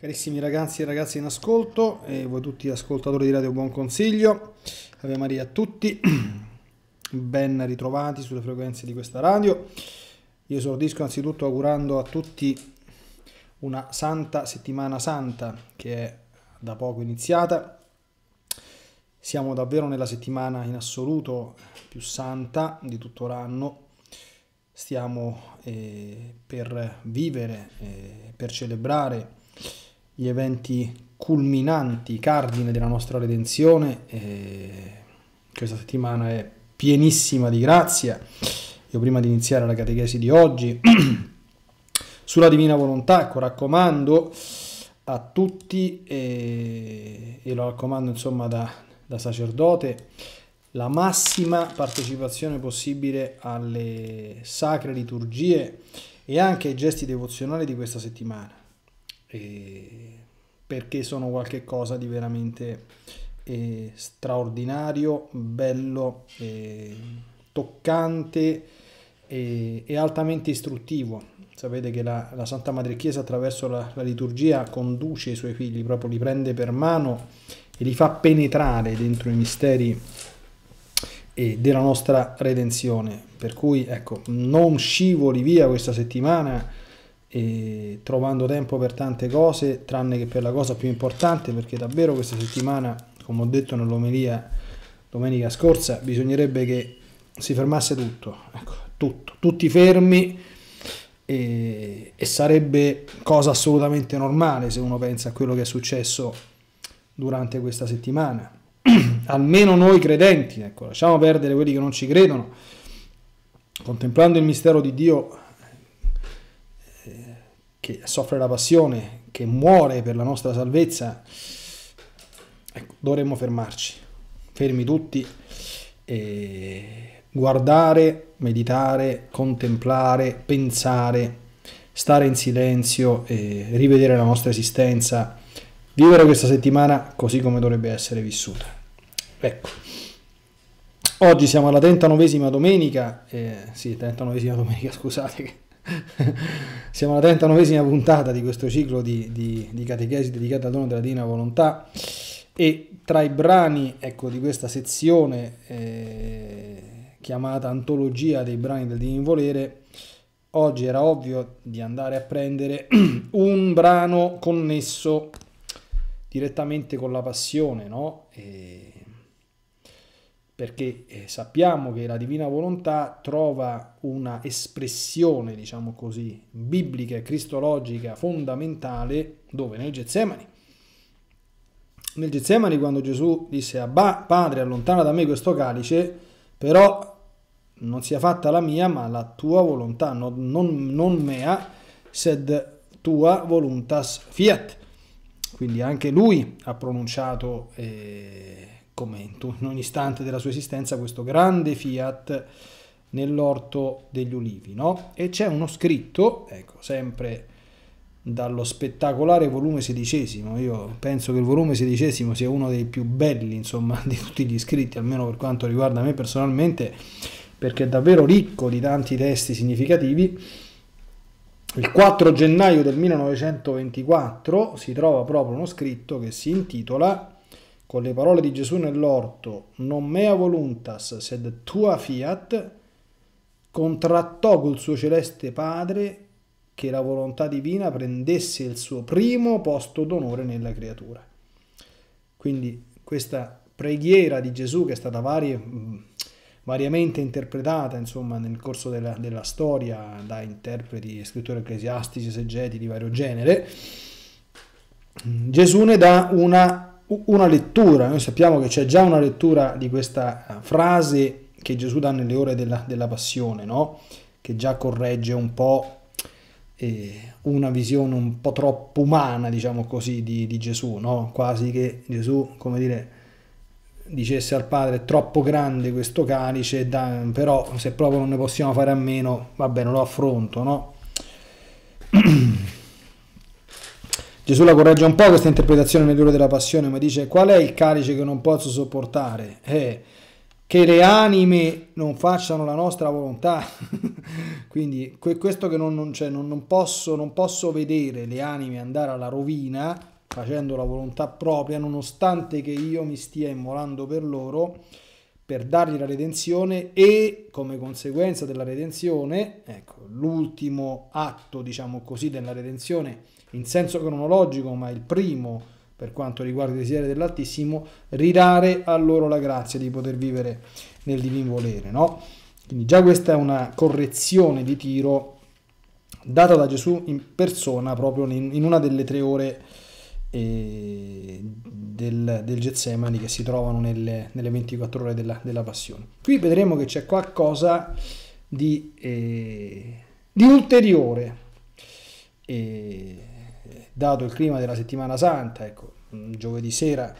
Carissimi ragazzi e ragazze in ascolto, e voi tutti ascoltatori di Radio Buon Consiglio, Ave Maria a tutti, ben ritrovati sulle frequenze di questa radio. Io esordisco anzitutto augurando a tutti una santa settimana santa che è da poco iniziata. Siamo davvero nella settimana in assoluto più santa di tutto l'anno. Stiamo eh, per vivere, eh, per celebrare gli eventi culminanti, cardine della nostra redenzione. E questa settimana è pienissima di grazia. Io prima di iniziare la catechesi di oggi, sulla divina volontà, ecco, raccomando a tutti, e, e lo raccomando insomma da, da, sacerdote, la massima partecipazione possibile alle sacre liturgie e anche ai gesti devozionali di questa settimana eh, perché sono qualcosa di veramente eh, straordinario, bello, eh, toccante eh, e, altamente istruttivo. Sapete che la, la Santa Madre Chiesa attraverso la, la liturgia conduce i suoi figli, proprio li prende per mano e li fa penetrare dentro i misteri eh, della nostra redenzione. Per cui ecco, non scivoli via questa settimana e trovando tempo per tante cose tranne che per la cosa più importante perché davvero questa settimana come ho detto nell'omelia domenica scorsa bisognerebbe che si fermasse tutto ecco, tutto tutti fermi e, e sarebbe cosa assolutamente normale se uno pensa a quello che è successo durante questa settimana almeno noi credenti ecco lasciamo perdere quelli che non ci credono contemplando il mistero di Dio che soffre la passione, che muore per la nostra salvezza, ecco, dovremmo fermarci, fermi tutti e guardare, meditare, contemplare, pensare, stare in silenzio e rivedere la nostra esistenza, vivere questa settimana così come dovrebbe essere vissuta. Ecco. Oggi siamo alla 39esima domenica, eh, sì, 39esima domenica, scusate Siamo alla 39esima puntata di questo ciclo di, di, di catechesi dedicata al dono della Divina Volontà e tra i brani ecco, di questa sezione eh, chiamata Antologia dei brani del Divino Volere, oggi era ovvio di andare a prendere un brano connesso direttamente con la passione, no? E perché eh, sappiamo che la divina volontà trova una espressione, diciamo così, biblica e cristologica fondamentale dove? Nel Getsemani. Nel Getsemani quando Gesù disse a Padre allontana da me questo calice, però non sia fatta la mia ma la tua volontà, non, non, non mea, sed tua voluntas fiat. Quindi anche lui ha pronunciato... Eh, commento in ogni istante della sua esistenza questo grande Fiat nell'orto degli ulivi, no? E c'è uno scritto, ecco, sempre dallo spettacolare volume sedicesimo, io penso che il volume sedicesimo sia uno dei più belli, insomma, di tutti gli scritti, almeno per quanto riguarda me personalmente, perché è davvero ricco di tanti testi significativi. Il 4 gennaio del 1924 si trova proprio uno scritto che si intitola con le parole di Gesù nell'orto, non mea voluntas sed tua fiat, contrattò col suo celeste Padre che la volontà divina prendesse il suo primo posto d'onore nella creatura. Quindi questa preghiera di Gesù che è stata varie, mm, variamente interpretata insomma, nel corso della, della storia da interpreti scrittori ecclesiastici, esegeti di vario genere, mm, Gesù ne dà una una lettura, noi sappiamo che c'è già una lettura di questa eh, frase che Gesù dà nelle ore della, della passione, no? che già corregge un po' eh, una visione un po' troppo umana, diciamo così, di, di Gesù, no? quasi che Gesù, come dire, dicesse al padre è troppo grande questo calice, da, però se proprio non ne possiamo fare a meno, va bene, lo affronto, no? Gesù la corregge un po' questa interpretazione nel libro della passione, ma dice qual è il calice che non posso sopportare? Eh, che le anime non facciano la nostra volontà. Quindi que questo che non, non, cioè, non, non, posso, non posso vedere le anime andare alla rovina facendo la volontà propria, nonostante che io mi stia immolando per loro, per dargli la redenzione e come conseguenza della redenzione, ecco, l'ultimo atto, diciamo così, della redenzione è in senso cronologico, ma il primo per quanto riguarda i desideri dell'Altissimo, ridare a loro la grazia di poter vivere nel divin volere. No? Quindi già questa è una correzione di tiro data da Gesù in persona proprio in, una delle tre ore eh, del, del Getsemani che si trovano nelle, nelle 24 ore della, della, passione. Qui vedremo che c'è qualcosa di, eh, di ulteriore. Eh, dato il clima della settimana santa, ecco, giovedì sera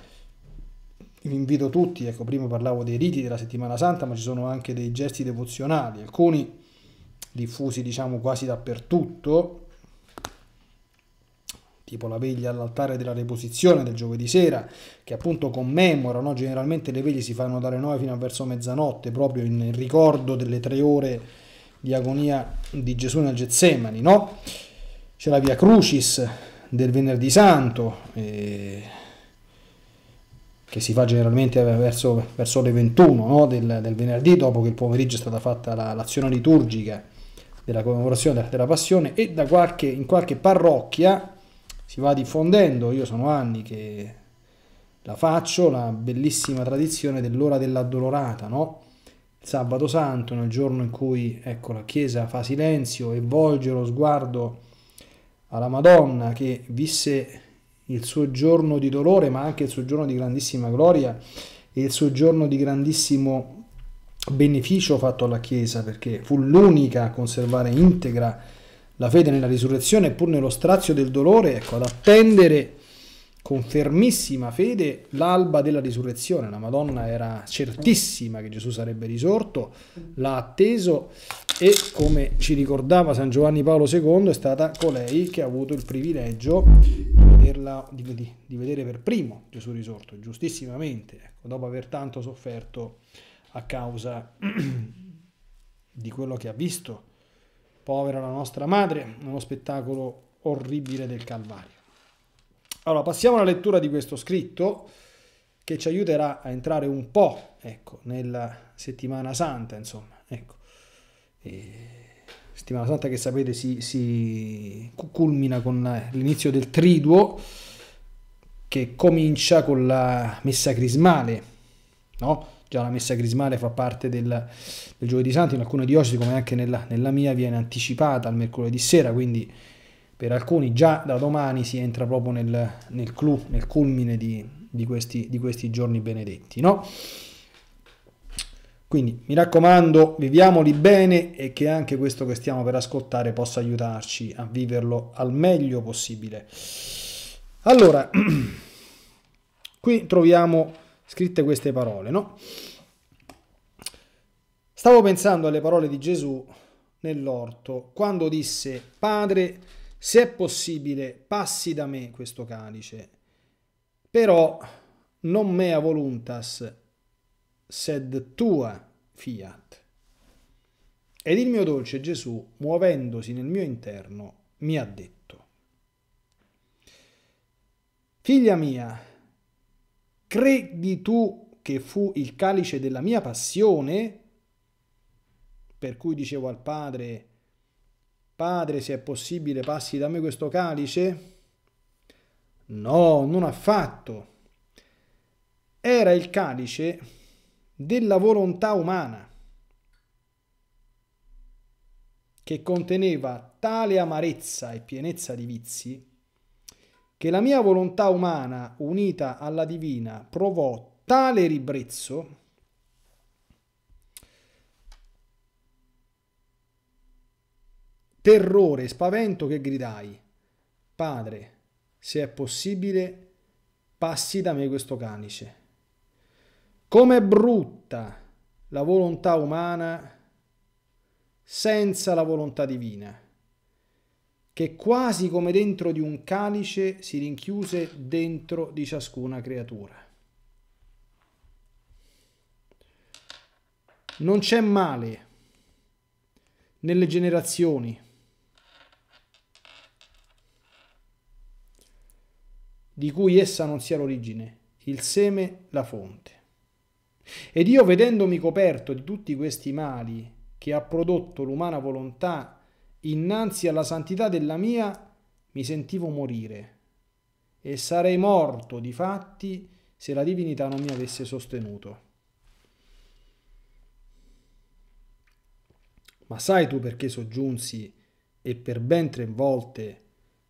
vi invito tutti, ecco, prima parlavo dei riti della settimana santa, ma ci sono anche dei gesti devozionali, alcuni diffusi diciamo quasi dappertutto, tipo la veglia all'altare della reposizione del giovedì sera, che appunto commemorano, generalmente le veglie si fanno dalle 9 fino a verso mezzanotte, proprio in ricordo delle tre ore di agonia di Gesù nel Getsemani, no? C'è la Via Crucis, del venerdì santo eh, che si fa generalmente verso, verso le 21 no? del, del, venerdì dopo che il pomeriggio è stata fatta la, l'azione liturgica della commemorazione della, della passione e da qualche, in qualche parrocchia si va diffondendo, io sono anni che la faccio, la bellissima tradizione dell'ora dell'addolorata, no? Il sabato santo, nel giorno in cui ecco, la Chiesa fa silenzio e volge lo sguardo alla Madonna che visse il suo giorno di dolore, ma anche il suo giorno di grandissima gloria e il suo giorno di grandissimo beneficio fatto alla Chiesa, perché fu l'unica a conservare integra la fede nella risurrezione, pur nello strazio del dolore, ecco, ad attendere con fermissima fede l'alba della risurrezione. La Madonna era certissima che Gesù sarebbe risorto, l'ha atteso e come ci ricordava San Giovanni Paolo II è stata colei che ha avuto il privilegio di, vederla, di, di, di vedere per primo Gesù risorto, giustissimamente, ecco, dopo aver tanto sofferto a causa di quello che ha visto. Povera la nostra madre, uno spettacolo orribile del Calvario. Allora, passiamo alla lettura di questo scritto che ci aiuterà a entrare un po', ecco, nella settimana santa, insomma, ecco. E... Settimana santa che sapete si, si culmina con eh, l'inizio del triduo che comincia con la messa crismale, no? Già la messa crismale fa parte del, del giovedì santo, in alcune diocesi come anche nella, nella mia viene anticipata al mercoledì sera, quindi per alcuni già da domani si entra proprio nel, nel clou, nel culmine di, di, questi, di questi giorni benedetti, no? Quindi mi raccomando, viviamoli bene e che anche questo che stiamo per ascoltare possa aiutarci a viverlo al meglio possibile. Allora, qui troviamo scritte queste parole, no? Stavo pensando alle parole di Gesù nell'orto, quando disse, Padre, se è possibile, passi da me questo calice, però non mea voluntas, sed tua fiat. Ed il mio dolce Gesù, muovendosi nel mio interno, mi ha detto, Figlia mia, credi tu che fu il calice della mia passione? Per cui dicevo al Padre, Padre, se è possibile, passi da me questo calice? No, non affatto. Era il calice della volontà umana che conteneva tale amarezza e pienezza di vizi che la mia volontà umana unita alla divina provò tale ribrezzo terrore e spavento che gridai, Padre, se è possibile, passi da me questo canice. Com'è brutta la volontà umana senza la volontà divina, che quasi come dentro di un calice si rinchiuse dentro di ciascuna creatura. Non c'è male nelle generazioni, di cui essa non sia l'origine, il seme la fonte. Ed io vedendomi coperto di tutti questi mali che ha prodotto l'umana volontà, innanzi alla santità della mia mi sentivo morire e sarei morto di fatti se la divinità non mi avesse sostenuto. Ma sai tu perché soggiunsi e per ben tre volte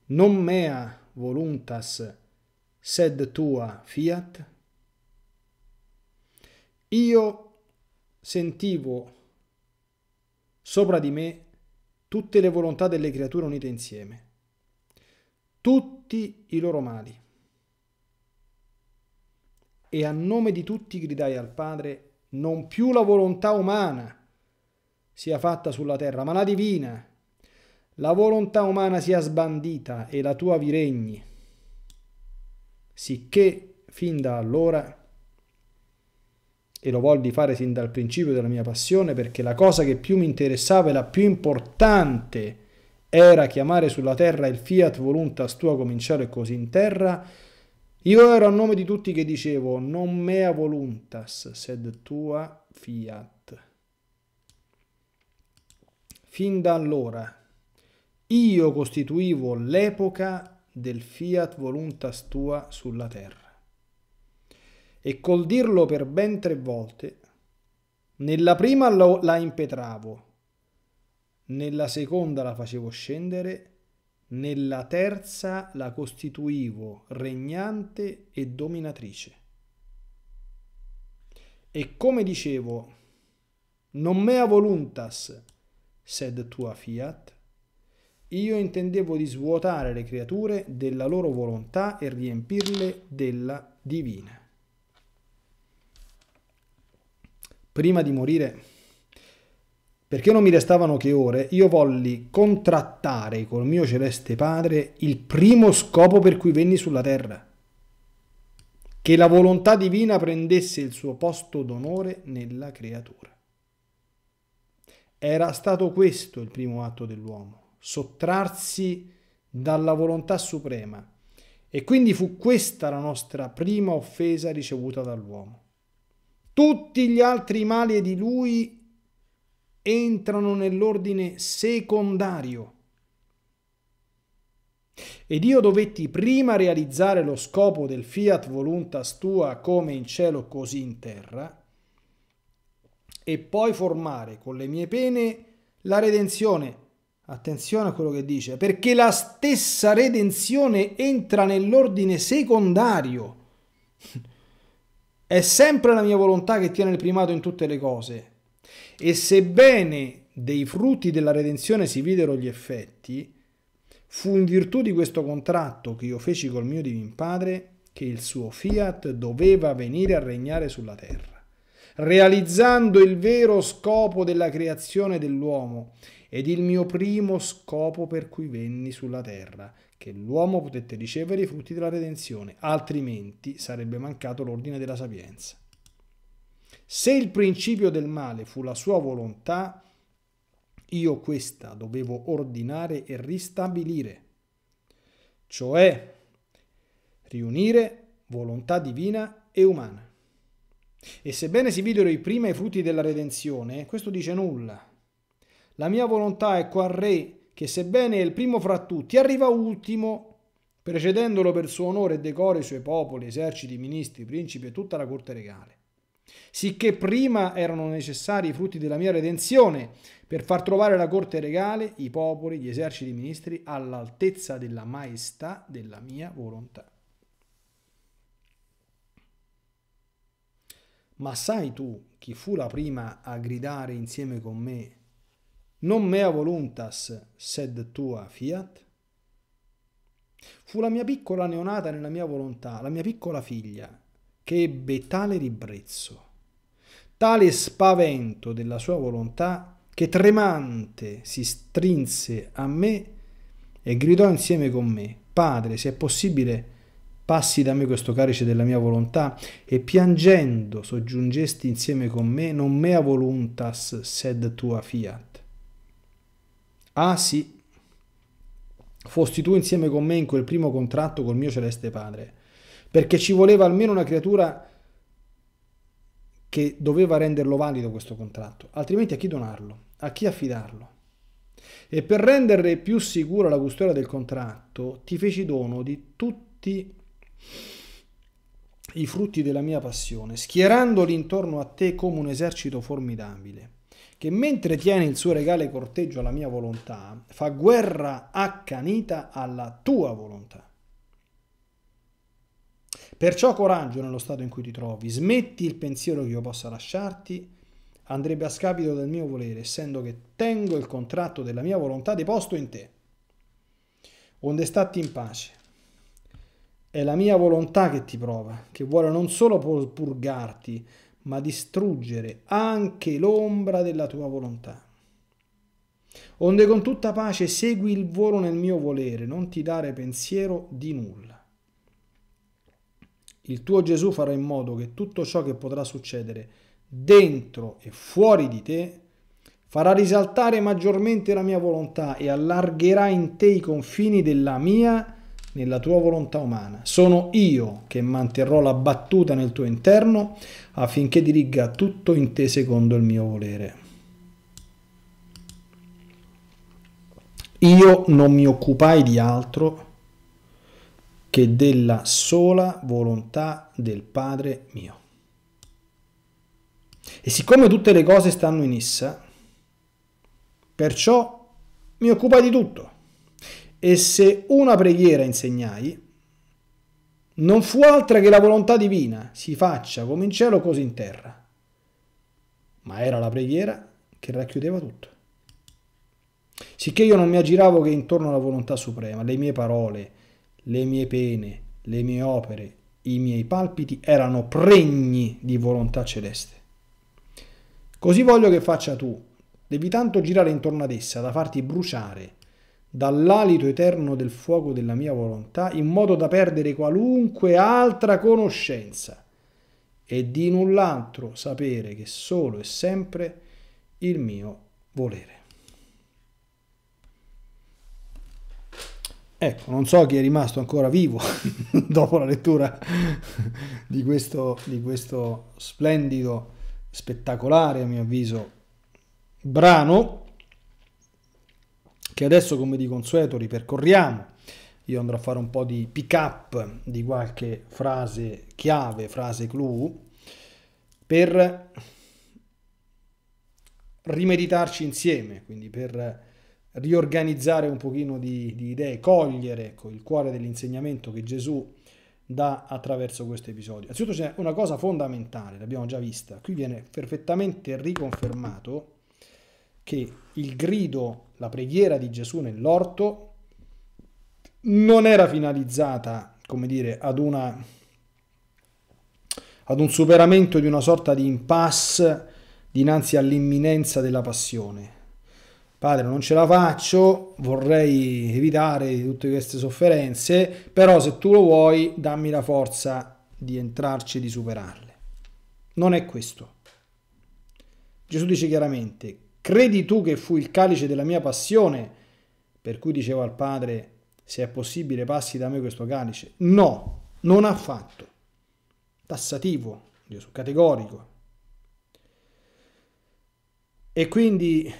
non mea voluntas sed tua fiat? Io sentivo sopra di me tutte le volontà delle creature unite insieme, tutti i loro mali. E a nome di tutti gridai al Padre, non più la volontà umana sia fatta sulla terra, ma la divina. La volontà umana sia sbandita e la tua vi regni sicché fin da allora e lo volli fare sin dal principio della mia passione perché la cosa che più mi interessava e la più importante era chiamare sulla terra il fiat voluntas tua cominciare così in terra, io ero a nome di tutti che dicevo non mea voluntas sed tua fiat. Fin da allora io costituivo l'epoca del fiat voluntas tua sulla terra. E col dirlo per ben tre volte, nella prima lo, la impetravo, nella seconda la facevo scendere, nella terza la costituivo regnante e dominatrice. E come dicevo, non mea voluntas, sed tua fiat, io intendevo di svuotare le creature della loro volontà e riempirle della divina. Prima di morire, perché non mi restavano che ore, io volli contrattare col mio celeste Padre il primo scopo per cui venni sulla terra, che la volontà divina prendesse il suo posto d'onore nella creatura. Era stato questo il primo atto dell'uomo sottrarsi dalla volontà suprema. E quindi fu questa la nostra prima offesa ricevuta dall'uomo. Tutti gli altri mali di lui entrano nell'ordine secondario. Ed io dovetti prima realizzare lo scopo del fiat voluntas tua come in cielo così in terra, e poi formare con le mie pene la redenzione Attenzione a quello che dice, perché la stessa redenzione entra nell'ordine secondario. È sempre la mia volontà che tiene il primato in tutte le cose. E sebbene dei frutti della redenzione si videro gli effetti, fu in virtù di questo contratto che io feci col mio divin padre che il suo fiat doveva venire a regnare sulla terra, realizzando il vero scopo della creazione dell'uomo ed il mio primo scopo per cui venni sulla terra, che l'uomo potette ricevere i frutti della redenzione, altrimenti sarebbe mancato l'ordine della sapienza. Se il principio del male fu la sua volontà, io questa dovevo ordinare e ristabilire, cioè riunire volontà divina e umana. E sebbene si videro i primi frutti della redenzione, questo dice nulla la mia volontà è qual re, che sebbene è il primo fra tutti, arriva ultimo, precedendolo per suo onore e decoro i suoi popoli, eserciti, ministri, principi e tutta la corte regale. Sicché prima erano necessari i frutti della mia redenzione per far trovare la corte regale, i popoli, gli eserciti, i ministri all'altezza della maestà della mia volontà. Ma sai tu chi fu la prima a gridare insieme con me non mea voluntas, sed tua fiat? Fu la mia piccola neonata nella mia volontà, la mia piccola figlia, che ebbe tale ribrezzo, tale spavento della sua volontà, che tremante si strinse a me e gridò insieme con me, Padre, se è possibile, passi da me questo carice della mia volontà, e piangendo soggiungesti insieme con me, non mea voluntas, sed tua fiat. Ah sì, fosti tu insieme con me in quel primo contratto col mio celeste padre, perché ci voleva almeno una creatura che doveva renderlo valido questo contratto, altrimenti a chi donarlo, a chi affidarlo. E per rendere più sicura la custodia del contratto, ti feci dono di tutti i frutti della mia passione, schierandoli intorno a te come un esercito formidabile che mentre tiene il suo regale corteggio alla mia volontà, fa guerra accanita alla tua volontà. Perciò coraggio nello stato in cui ti trovi, smetti il pensiero che io possa lasciarti, andrebbe a scapito del mio volere, essendo che tengo il contratto della mia volontà deposto in te. Onde statti in pace. È la mia volontà che ti prova, che vuole non solo purgarti, ma distruggere anche l'ombra della tua volontà. Onde con tutta pace segui il volo nel mio volere, non ti dare pensiero di nulla. Il tuo Gesù farà in modo che tutto ciò che potrà succedere dentro e fuori di te farà risaltare maggiormente la mia volontà e allargherà in te i confini della mia volontà nella tua volontà umana. Sono io che manterrò la battuta nel tuo interno affinché diriga tutto in te secondo il mio volere. Io non mi occupai di altro che della sola volontà del Padre mio. E siccome tutte le cose stanno in essa, perciò mi occupai di tutto e se una preghiera insegnai, non fu altra che la volontà divina, si faccia come in cielo così in terra. Ma era la preghiera che racchiudeva tutto. Sicché io non mi aggiravo che intorno alla volontà suprema, le mie parole, le mie pene, le mie opere, i miei palpiti erano pregni di volontà celeste. Così voglio che faccia tu, devi tanto girare intorno ad essa da farti bruciare dall'alito eterno del fuoco della mia volontà, in modo da perdere qualunque altra conoscenza e di null'altro sapere che solo e sempre il mio volere. Ecco, non so chi è rimasto ancora vivo dopo la lettura di questo, di questo splendido, spettacolare, a mio avviso, brano che adesso come di consueto ripercorriamo. Io andrò a fare un po' di pick up di qualche frase chiave, frase clou, per rimeditarci insieme, quindi per riorganizzare un pochino di, di idee, cogliere ecco, il cuore dell'insegnamento che Gesù dà attraverso questo episodio. Anzitutto c'è una cosa fondamentale, l'abbiamo già vista, qui viene perfettamente riconfermato che il grido, la preghiera di Gesù nell'orto non era finalizzata, come dire, ad, una, ad un superamento di una sorta di impasse dinanzi all'imminenza della passione. Padre, non ce la faccio, vorrei evitare tutte queste sofferenze, però se tu lo vuoi, dammi la forza di entrarci e di superarle. Non è questo. Gesù dice chiaramente, Credi tu che fu il calice della mia passione, per cui dicevo al Padre, se è possibile passi da me questo calice? No, non affatto. Tassativo, Gesù, categorico. E quindi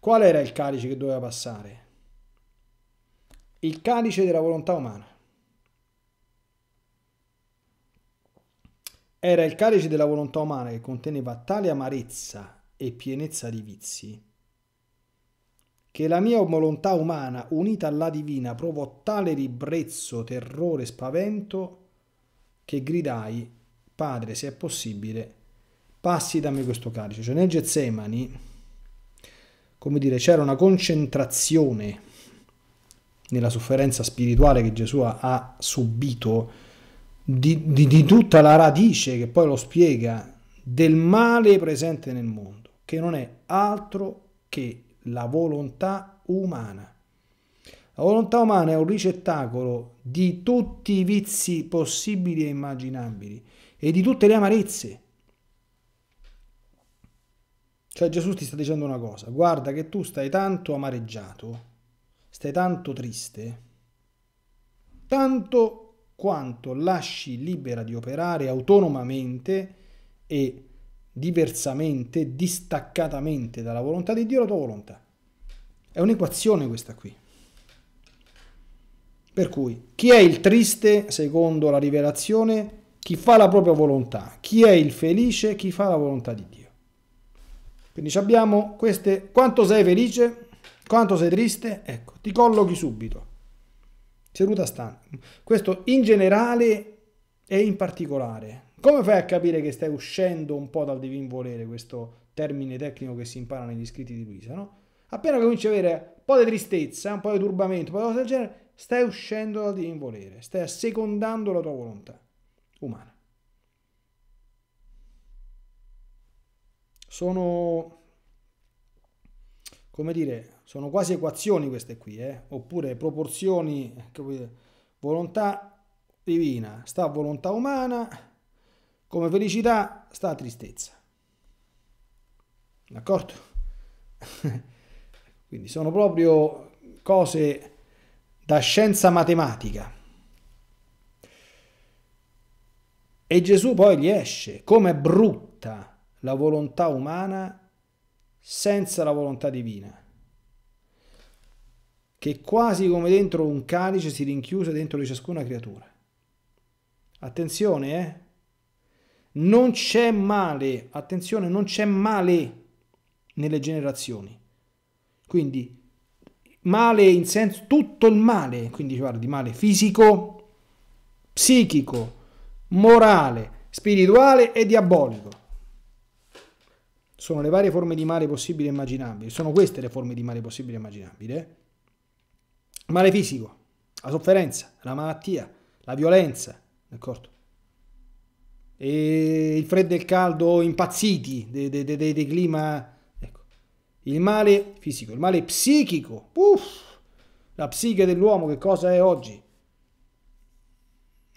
qual era il calice che doveva passare? Il calice della volontà umana. Era il calice della volontà umana che conteneva tale amarezza e pienezza di vizi. Che la mia volontà umana, unita alla divina, provò tale ribrezzo, terrore, spavento, che gridai, Padre, se è possibile, passi da me questo calice. Cioè nel Getsemani, come dire, c'era una concentrazione nella sofferenza spirituale che Gesù ha subito, di, di, di, tutta la radice che poi lo spiega del male presente nel mondo che non è altro che la volontà umana. La volontà umana è un ricettacolo di tutti i vizi possibili e immaginabili e di tutte le amarezze. Cioè Gesù ti sta dicendo una cosa, guarda che tu stai tanto amareggiato, stai tanto triste, tanto quanto lasci libera di operare autonomamente e diversamente, distaccatamente dalla volontà di Dio la tua volontà. È un'equazione questa qui. Per cui chi è il triste, secondo la rivelazione, chi fa la propria volontà, chi è il felice, chi fa la volontà di Dio. Quindi abbiamo queste, quanto sei felice, quanto sei triste, ecco, ti collochi subito. Seduta stanca. Questo in generale e in particolare, come fai a capire che stai uscendo un po' dal divin volere, questo termine tecnico che si impara negli scritti di Luisa, no? Appena cominci a avere un po' di tristezza, un po' di turbamento, un po' di cose del genere, stai uscendo dal divin volere, stai assecondando la tua volontà umana. Sono, come dire, sono quasi equazioni queste qui, eh? oppure proporzioni, capite? volontà divina sta volontà umana, come felicità sta la tristezza. D'accordo? Quindi sono proprio cose da scienza matematica. E Gesù poi gli esce, com'è brutta la volontà umana senza la volontà divina che quasi come dentro un calice si rinchiuse dentro di ciascuna creatura. Attenzione, eh? Non c'è male, attenzione, non c'è male nelle generazioni. Quindi male in senso tutto il male, quindi guardi male fisico, psichico, morale, spirituale e diabolico. Sono le varie forme di male possibili e immaginabili, sono queste le forme di male possibili e immaginabili. Eh? Male fisico, la sofferenza, la malattia, la violenza, d'accordo? e il freddo e il caldo impazziti dei de, de, de, clima. Ecco. Il male fisico, il male psichico. Uff, la psiche dell'uomo che cosa è oggi?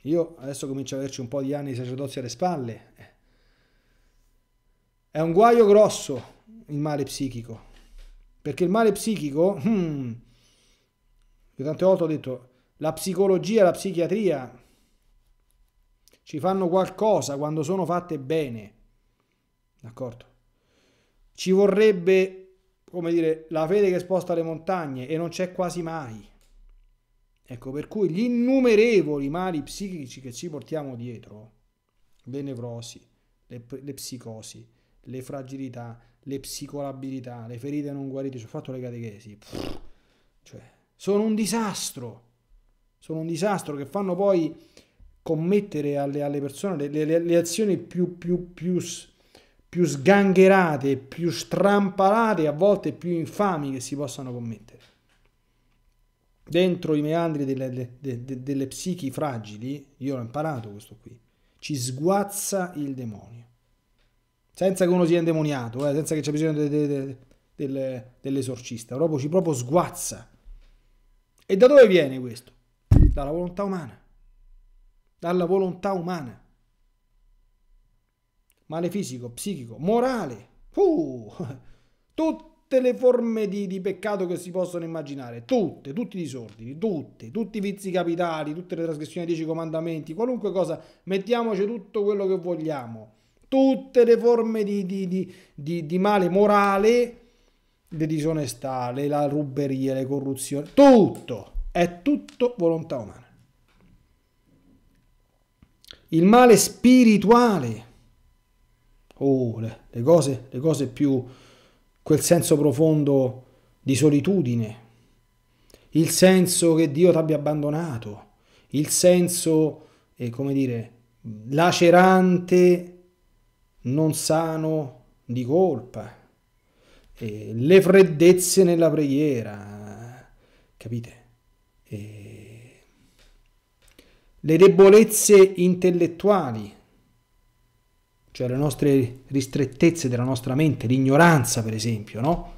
Io adesso comincio ad averci un po' di anni di sacerdozio alle spalle. È un guaio grosso il male psichico. Perché il male psichico, hmm, io tante volte ho detto, la psicologia, la psichiatria ci fanno qualcosa quando sono fatte bene. D'accordo? Ci vorrebbe, come dire, la fede che sposta le montagne e non c'è quasi mai. Ecco, per cui gli innumerevoli mali psichici che ci portiamo dietro, le nevrosi, le, le psicosi, le fragilità, le psicolabilità, le ferite non guarite, ci ho fatto le catechesi, Pff, cioè, sono un disastro, sono un disastro che fanno poi commettere alle, alle persone le, le, le, azioni più, più, più, più sgangherate, più strampalate, a volte più infami che si possano commettere. Dentro i meandri delle, de, de, delle psichi fragili, io l'ho imparato questo qui, ci sguazza il demonio. Senza che uno sia indemoniato, eh, senza che c'è bisogno de, del, dell'esorcista, proprio ci proprio sguazza. E da dove viene questo? Dalla volontà umana dalla volontà umana, male fisico, psichico, morale, uh, tutte le forme di, di, peccato che si possono immaginare, tutte, tutti i disordini, tutte, tutti i vizi capitali, tutte le trasgressioni dei dieci comandamenti, qualunque cosa, mettiamoci tutto quello che vogliamo, tutte le forme di, di, di male morale, le disonestà, la ruberia, le corruzioni, tutto, è tutto volontà umana il male spirituale. Oh, le, le, cose, le cose più, quel senso profondo di solitudine, il senso che Dio ti abbia abbandonato, il senso, eh, come dire, lacerante, non sano di colpa, eh, le freddezze nella preghiera, capite? Eh, le debolezze intellettuali, cioè le nostre ristrettezze della nostra mente, l'ignoranza per esempio, no?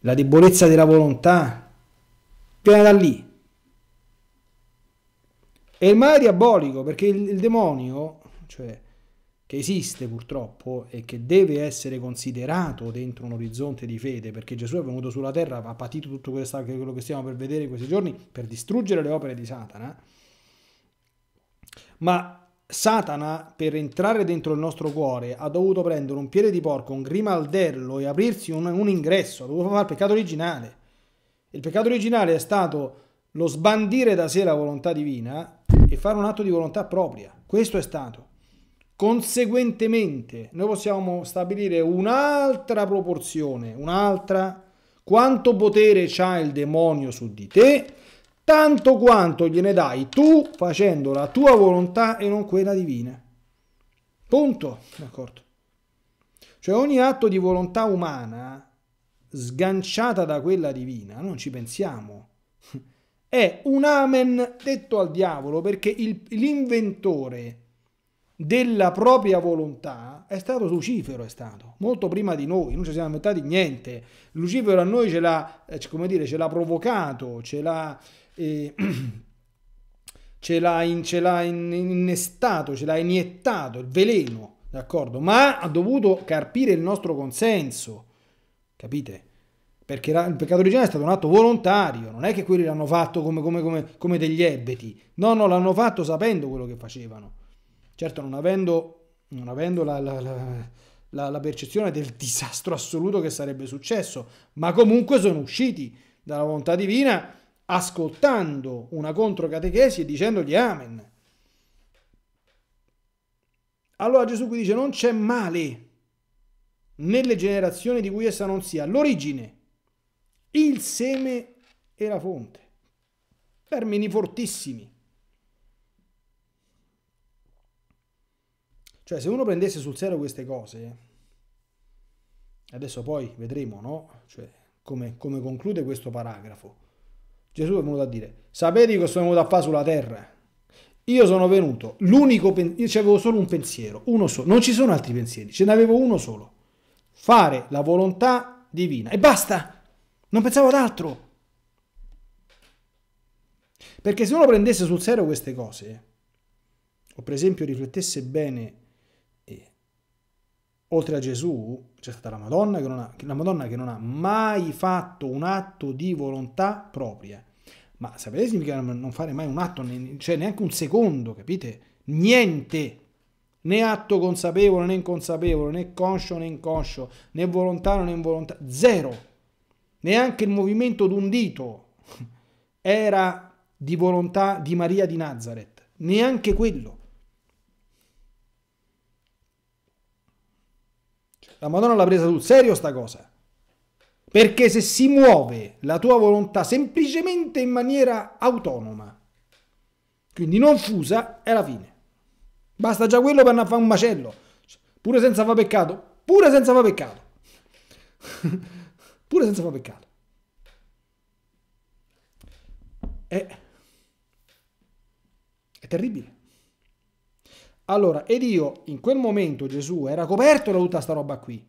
la debolezza della volontà, viene da lì. E il male diabolico perché il, il demonio, cioè, che esiste purtroppo e che deve essere considerato dentro un orizzonte di fede, perché Gesù è venuto sulla terra, ha patito tutto quello che stiamo per vedere in questi giorni, per distruggere le opere di Satana, ma Satana per entrare dentro il nostro cuore ha dovuto prendere un piede di porco, un grimaldello e aprirsi un, un ingresso, ha dovuto fare il peccato originale. Il peccato originale è stato lo sbandire da sé la volontà divina e fare un atto di volontà propria. Questo è stato. Conseguentemente, noi possiamo stabilire un'altra proporzione, un'altra quanto potere ha il demonio su di te tanto quanto gliene dai tu facendo la tua volontà e non quella divina. Punto. D'accordo? Cioè ogni atto di volontà umana sganciata da quella divina, non ci pensiamo, è un amen detto al diavolo perché l'inventore della propria volontà è stato Lucifero, è stato molto prima di noi, non ci siamo inventati niente. Lucifero a noi ce l'ha, eh, come dire, ce l'ha provocato, ce l'ha e ce l'ha, in, ce l'ha innestato, ce l'ha iniettato il veleno, d'accordo? Ma ha dovuto carpire il nostro consenso, capite? Perché il peccato originale è stato un atto volontario, non è che quelli l'hanno fatto come, come, come, come degli ebeti, no, no, l'hanno fatto sapendo quello che facevano. Certo, non avendo, non avendo la, la, la, la percezione del disastro assoluto che sarebbe successo, ma comunque sono usciti dalla volontà divina ascoltando una controcatechesi e dicendogli amen. Allora Gesù qui dice non c'è male nelle generazioni di cui essa non sia l'origine, il seme e la fonte. Termini fortissimi. Cioè se uno prendesse sul serio queste cose, adesso poi vedremo no? cioè, come, come conclude questo paragrafo. Gesù è venuto a dire, sapete cosa sono venuto a fare sulla terra? Io sono venuto, l'unico pensiero, avevo solo un pensiero, uno solo, non ci sono altri pensieri, ce n'avevo uno solo, fare la volontà divina e basta, non pensavo ad altro. Perché se uno prendesse sul serio queste cose, o per esempio riflettesse bene oltre a Gesù c'è stata la Madonna che, non ha, la Madonna che non ha mai fatto un atto di volontà propria. Ma sapete significa non fare mai un atto, cioè neanche un secondo, capite? Niente, né atto consapevole né inconsapevole, né conscio né inconscio, né volontario né involontario, zero. Neanche il movimento d'un dito era di volontà di Maria di Nazareth, neanche quello. La Madonna l'ha presa sul serio sta cosa. Perché se si muove la tua volontà semplicemente in maniera autonoma, quindi non fusa, è la fine. Basta già quello per andare a fare un macello, pure senza fare peccato, pure senza fare peccato. pure senza fare peccato. È, eh. è terribile. Allora, ed io in quel momento Gesù era coperto da tutta sta roba qui.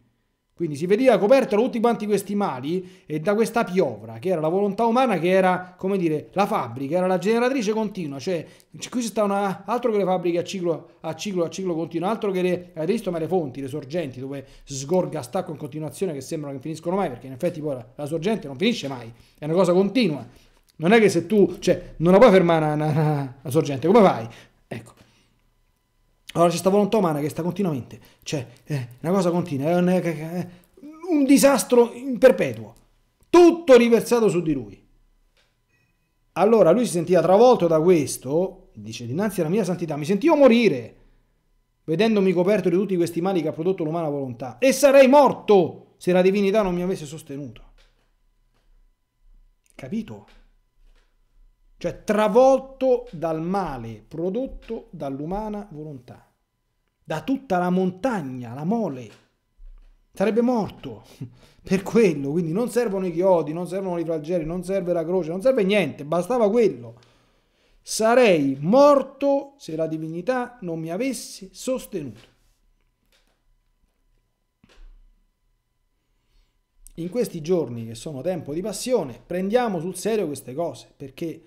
Quindi si vedeva coperto da tutti quanti questi mali e da questa piovra, che era la volontà umana, che era, come dire, la fabbrica, era la generatrice continua. Cioè, qui si sta una, altro che le fabbriche a ciclo, a ciclo, a ciclo continuo, altro che le, avete visto ma le fonti, le sorgenti, dove sgorga stacco in continuazione, che sembrano che finiscono mai, perché in effetti poi la, la sorgente non finisce mai, è una cosa continua. Non è che se tu, cioè, non la puoi fermare la sorgente, come fai? Ecco. Allora c'è sta volontà umana che sta continuamente, cioè eh, una cosa continua, è un, eh, eh, un disastro in perpetuo, tutto riversato su di lui. Allora lui si sentiva travolto da questo, dice dinanzi alla mia santità, mi sentivo morire, vedendomi coperto di tutti questi mali che ha prodotto l'umana volontà, e sarei morto se la divinità non mi avesse sostenuto. Capito? cioè travolto dal male prodotto dall'umana volontà, da tutta la montagna, la mole. Sarebbe morto per quello, quindi non servono i chiodi, non servono i flaggelli, non serve la croce, non serve niente, bastava quello. Sarei morto se la divinità non mi avesse sostenuto. In questi giorni che sono tempo di passione, prendiamo sul serio queste cose, perché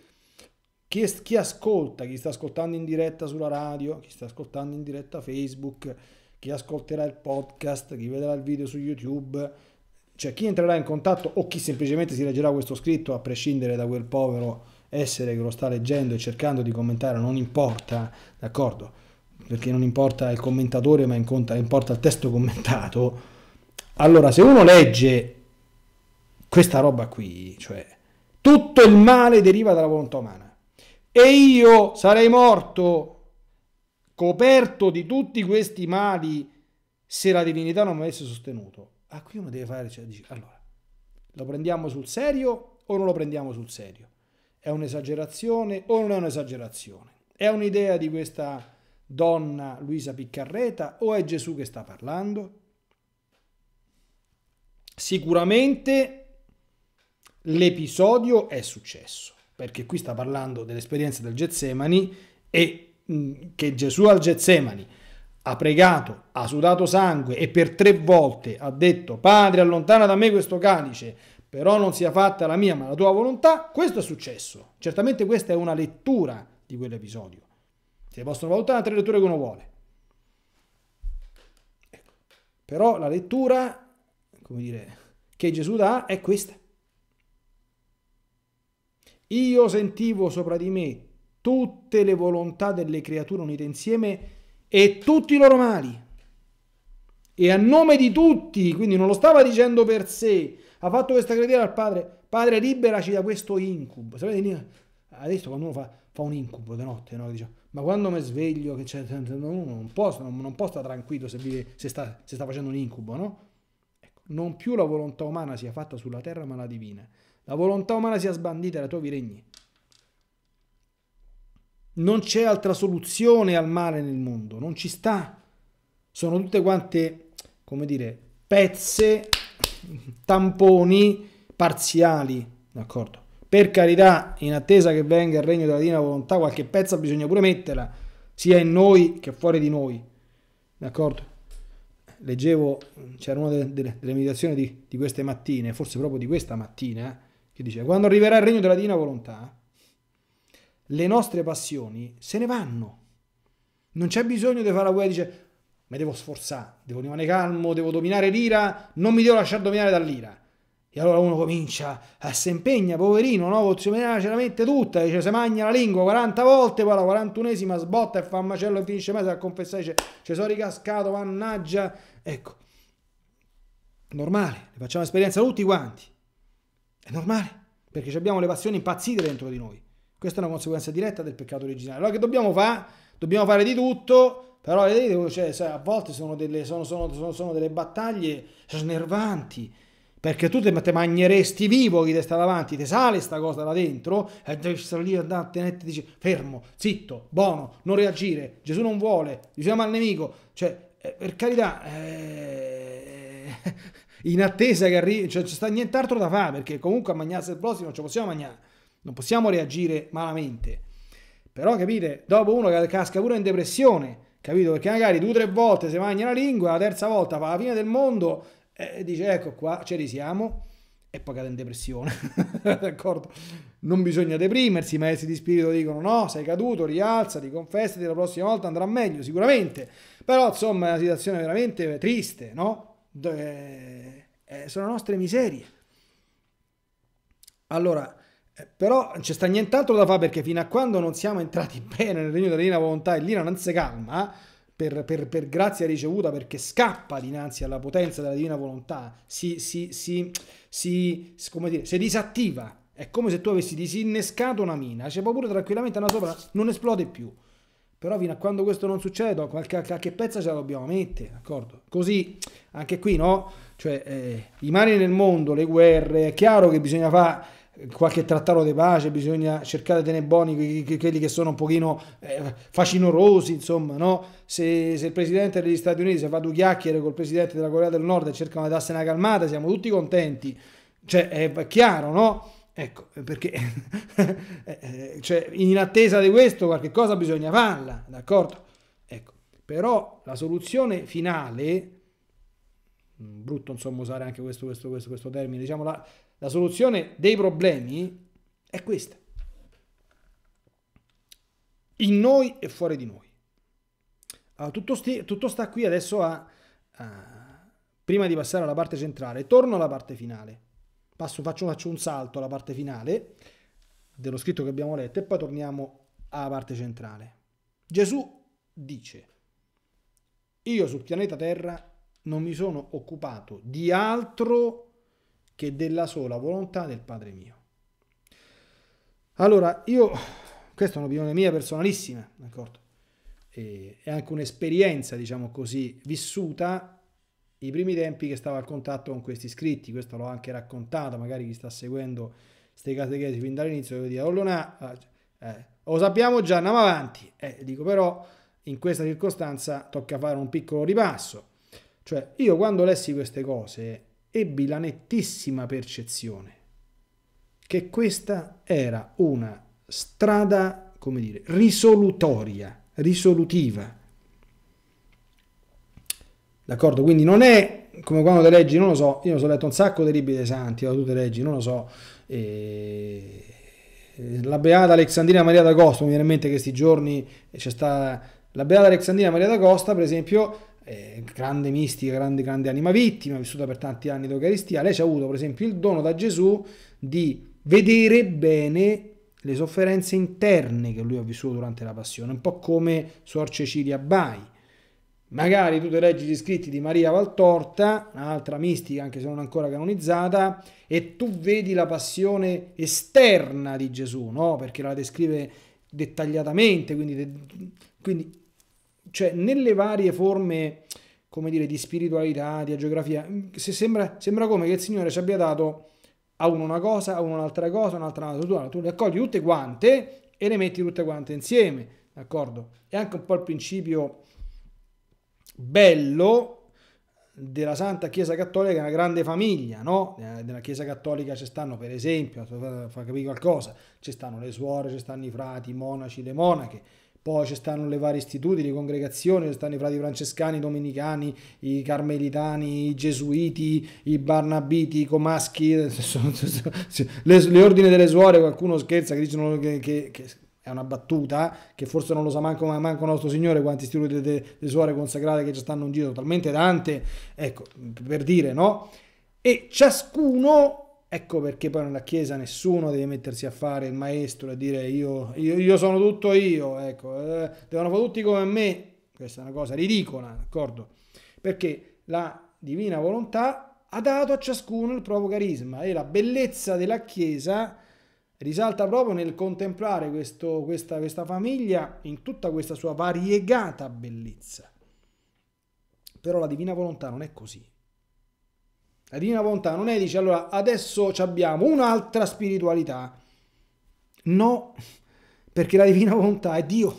chi, chi ascolta, chi sta ascoltando in diretta sulla radio, chi sta ascoltando in diretta Facebook, chi ascolterà il podcast, chi vedrà il video su YouTube, cioè chi entrerà in contatto o chi semplicemente si leggerà questo scritto a prescindere da quel povero essere che lo sta leggendo e cercando di commentare, non importa, d'accordo? Perché non importa il commentatore, ma importa il testo commentato. Allora, se uno legge questa roba qui, cioè tutto il male deriva dalla volontà umana e io sarei morto coperto di tutti questi mali se la divinità non mi avesse sostenuto. A ah, qui uno deve fare, cioè, allora, lo prendiamo sul serio o non lo prendiamo sul serio? È un'esagerazione o non è un'esagerazione? È un'idea di questa donna Luisa Piccarreta o è Gesù che sta parlando? Sicuramente l'episodio è successo perché qui sta parlando dell'esperienza del Getsemani e che Gesù al Getsemani ha pregato, ha sudato sangue e per tre volte ha detto Padre allontana da me questo calice, però non sia fatta la mia ma la tua volontà, questo è successo. Certamente questa è una lettura di quell'episodio. Si possono valutare tre letture che uno vuole. Ecco. Però la lettura, come dire, che Gesù dà è questa. Io sentivo sopra di me tutte le volontà delle creature unite insieme e tutti i loro mali. E a nome di tutti, quindi non lo stava dicendo per sé, ha fatto questa preghiera al Padre, Padre liberaci da questo incubo. Sapete, adesso quando uno fa, fa un incubo di notte, no? Dice, ma quando mi sveglio che c'è, non, posso, non, non può stare tranquillo se, vive, se, sta, se sta facendo un incubo, no? Ecco, non più la volontà umana sia fatta sulla terra ma la divina. La volontà umana sia sbandita dai tuoi regni. Non c'è altra soluzione al male nel mondo, non ci sta. Sono tutte quante, come dire, pezze, tamponi parziali, d'accordo? Per carità, in attesa che venga il regno della divina volontà, qualche pezza bisogna pure metterla, sia in noi che fuori di noi, d'accordo? Leggevo, c'era una delle, delle meditazioni di, di, queste mattine, forse proprio di questa mattina, che dice quando arriverà il regno della divina volontà, le nostre passioni se ne vanno. Non c'è bisogno di fare la guerra, dice mi devo sforzare, devo rimanere calmo, devo dominare l'ira, non mi devo lasciare dominare dall'ira. E allora uno comincia a se impegna, poverino, no? Coziomenare ce la mette tutta, dice, se magna la lingua 40 volte, poi la 41esima sbotta e fa un macello e finisce mese a confessare, dice, ci sono ricascato, mannaggia. Ecco, normale, ne facciamo esperienza tutti quanti. È normale, perché abbiamo le passioni impazzite dentro di noi. Questa è una conseguenza diretta del peccato originale. Allora che dobbiamo fare? Dobbiamo fare di tutto, però eh, cioè, a volte sono delle, sono, sono, sono delle battaglie snervanti, perché tu te, te magneresti vivo chi ti sta davanti, ti sale sta cosa là dentro e devi stare lì a e ti fermo, zitto, buono, non reagire, Gesù non vuole, diciamo al nemico, cioè eh, per carità, eh, in attesa che arrivi, cioè c'è sta nient'altro da fare perché comunque a mangiarsi il prossimo non ci possiamo mangiare, non possiamo reagire malamente. Però capite, dopo uno casca pure in depressione, capito? Perché magari due o tre volte si mangia la lingua, la terza volta fa la fine del mondo eh, e dice ecco qua, ce li siamo e poi cade in depressione, d'accordo? Non bisogna deprimersi, i maestri di spirito dicono no, sei caduto, rialzati, confessati, la prossima volta andrà meglio, sicuramente. Però insomma è una situazione veramente triste, no? eh, sono nostre miserie. Allora, eh, però non c'è sta nient'altro da fare perché fino a quando non siamo entrati bene nel regno della divina volontà e lì non si calma, per, per, per, grazia ricevuta, perché scappa dinanzi alla potenza della divina volontà, si, si, si, si, come dire, si disattiva. È come se tu avessi disinnescato una mina, c'è cioè, pure tranquillamente una sopra, non esplode più. Però fino a quando questo non succede, qualche, qualche pezza ce la dobbiamo mettere, d'accordo? Così, anche qui, no? Cioè, eh, i mari nel mondo, le guerre, è chiaro che bisogna fare eh, qualche trattato di pace, bisogna cercare di tenere buoni quelli che sono un pochino eh, facinorosi, insomma, no? Se, se, il presidente degli Stati Uniti se fa due chiacchiere col presidente della Corea del Nord e cercano di darsi una calmata, siamo tutti contenti, cioè è chiaro, no? Ecco, perché eh, eh, cioè, in attesa di questo qualche cosa bisogna farla, d'accordo? Ecco, però la soluzione finale, mm, brutto insomma usare anche questo, questo, questo, questo termine, diciamo la, la soluzione dei problemi è questa. In noi e fuori di noi. Allora, tutto, sti, tutto, sta qui adesso a, a, prima di passare alla parte centrale, torno alla parte finale. Passo, faccio, faccio un salto alla parte finale dello scritto che abbiamo letto e poi torniamo alla parte centrale. Gesù dice, io sul pianeta Terra non mi sono occupato di altro che della sola volontà del Padre mio. Allora, io, questa è un'opinione mia personalissima, d'accordo? E, è anche un'esperienza, diciamo così, vissuta i primi tempi che stava a contatto con questi iscritti, questo l'ho anche raccontato, magari chi sta seguendo queste catechesi fin dall'inizio, devo dire, allora, oh, ah, eh, lo sappiamo già, andiamo avanti, eh, dico però in questa circostanza tocca fare un piccolo ripasso, cioè io quando lessi queste cose ebbi la nettissima percezione che questa era una strada, come dire, risolutoria, risolutiva, D'accordo? Quindi non è come quando te leggi, non lo so, io mi sono letto un sacco di libri dei santi, tu te leggi, non lo so, e... la beata Alexandrina Maria d'Agosto, mi viene in mente che questi giorni eh, c'è stata la beata Alexandrina Maria d'Agosta, per esempio, eh, grande mistica, grande, grande anima vittima, vissuta per tanti anni d'Eucaristia, lei ci ha avuto per esempio il dono da Gesù di vedere bene le sofferenze interne che lui ha vissuto durante la passione, un po' come Suor Cecilia Bai Magari tu ti leggi gli scritti di Maria Valtorta, un'altra mistica anche se non ancora canonizzata, e tu vedi la passione esterna di Gesù, no? perché la descrive dettagliatamente, quindi, de quindi cioè, nelle varie forme come dire, di spiritualità, di agiografia, se sembra, sembra come che il Signore ci abbia dato a uno una cosa, a uno un'altra cosa, un'altra cosa, tu le accogli tutte quante e le metti tutte quante insieme, d'accordo? È anche un po' il principio bello della Santa Chiesa Cattolica è una grande famiglia, no? Eh, nella Chiesa Cattolica ci stanno, per esempio, fa capire qualcosa, ci stanno le suore, ci stanno i frati, i monaci, le monache, poi ci stanno le varie istituti, le congregazioni, ci stanno i frati francescani, i domenicani, i carmelitani, i gesuiti, i barnabiti, i comaschi, le, le ordine delle suore, qualcuno scherza che dicono che, che, che è una battuta che forse non lo sa manco, manco nostro Signore quanti istituti delle suore consacrate che ci stanno in giro, talmente tante, ecco, per dire, no? E ciascuno, ecco perché poi nella Chiesa nessuno deve mettersi a fare il maestro e dire io, io, io sono tutto io, ecco, eh, devono fare tutti come me, questa è una cosa ridicola, d'accordo? Perché la divina volontà ha dato a ciascuno il proprio carisma e la bellezza della Chiesa risalta proprio nel contemplare questo, questa, questa famiglia in tutta questa sua variegata bellezza. Però la divina volontà non è così. La divina volontà non è dice allora adesso abbiamo un'altra spiritualità. No, perché la divina volontà è Dio.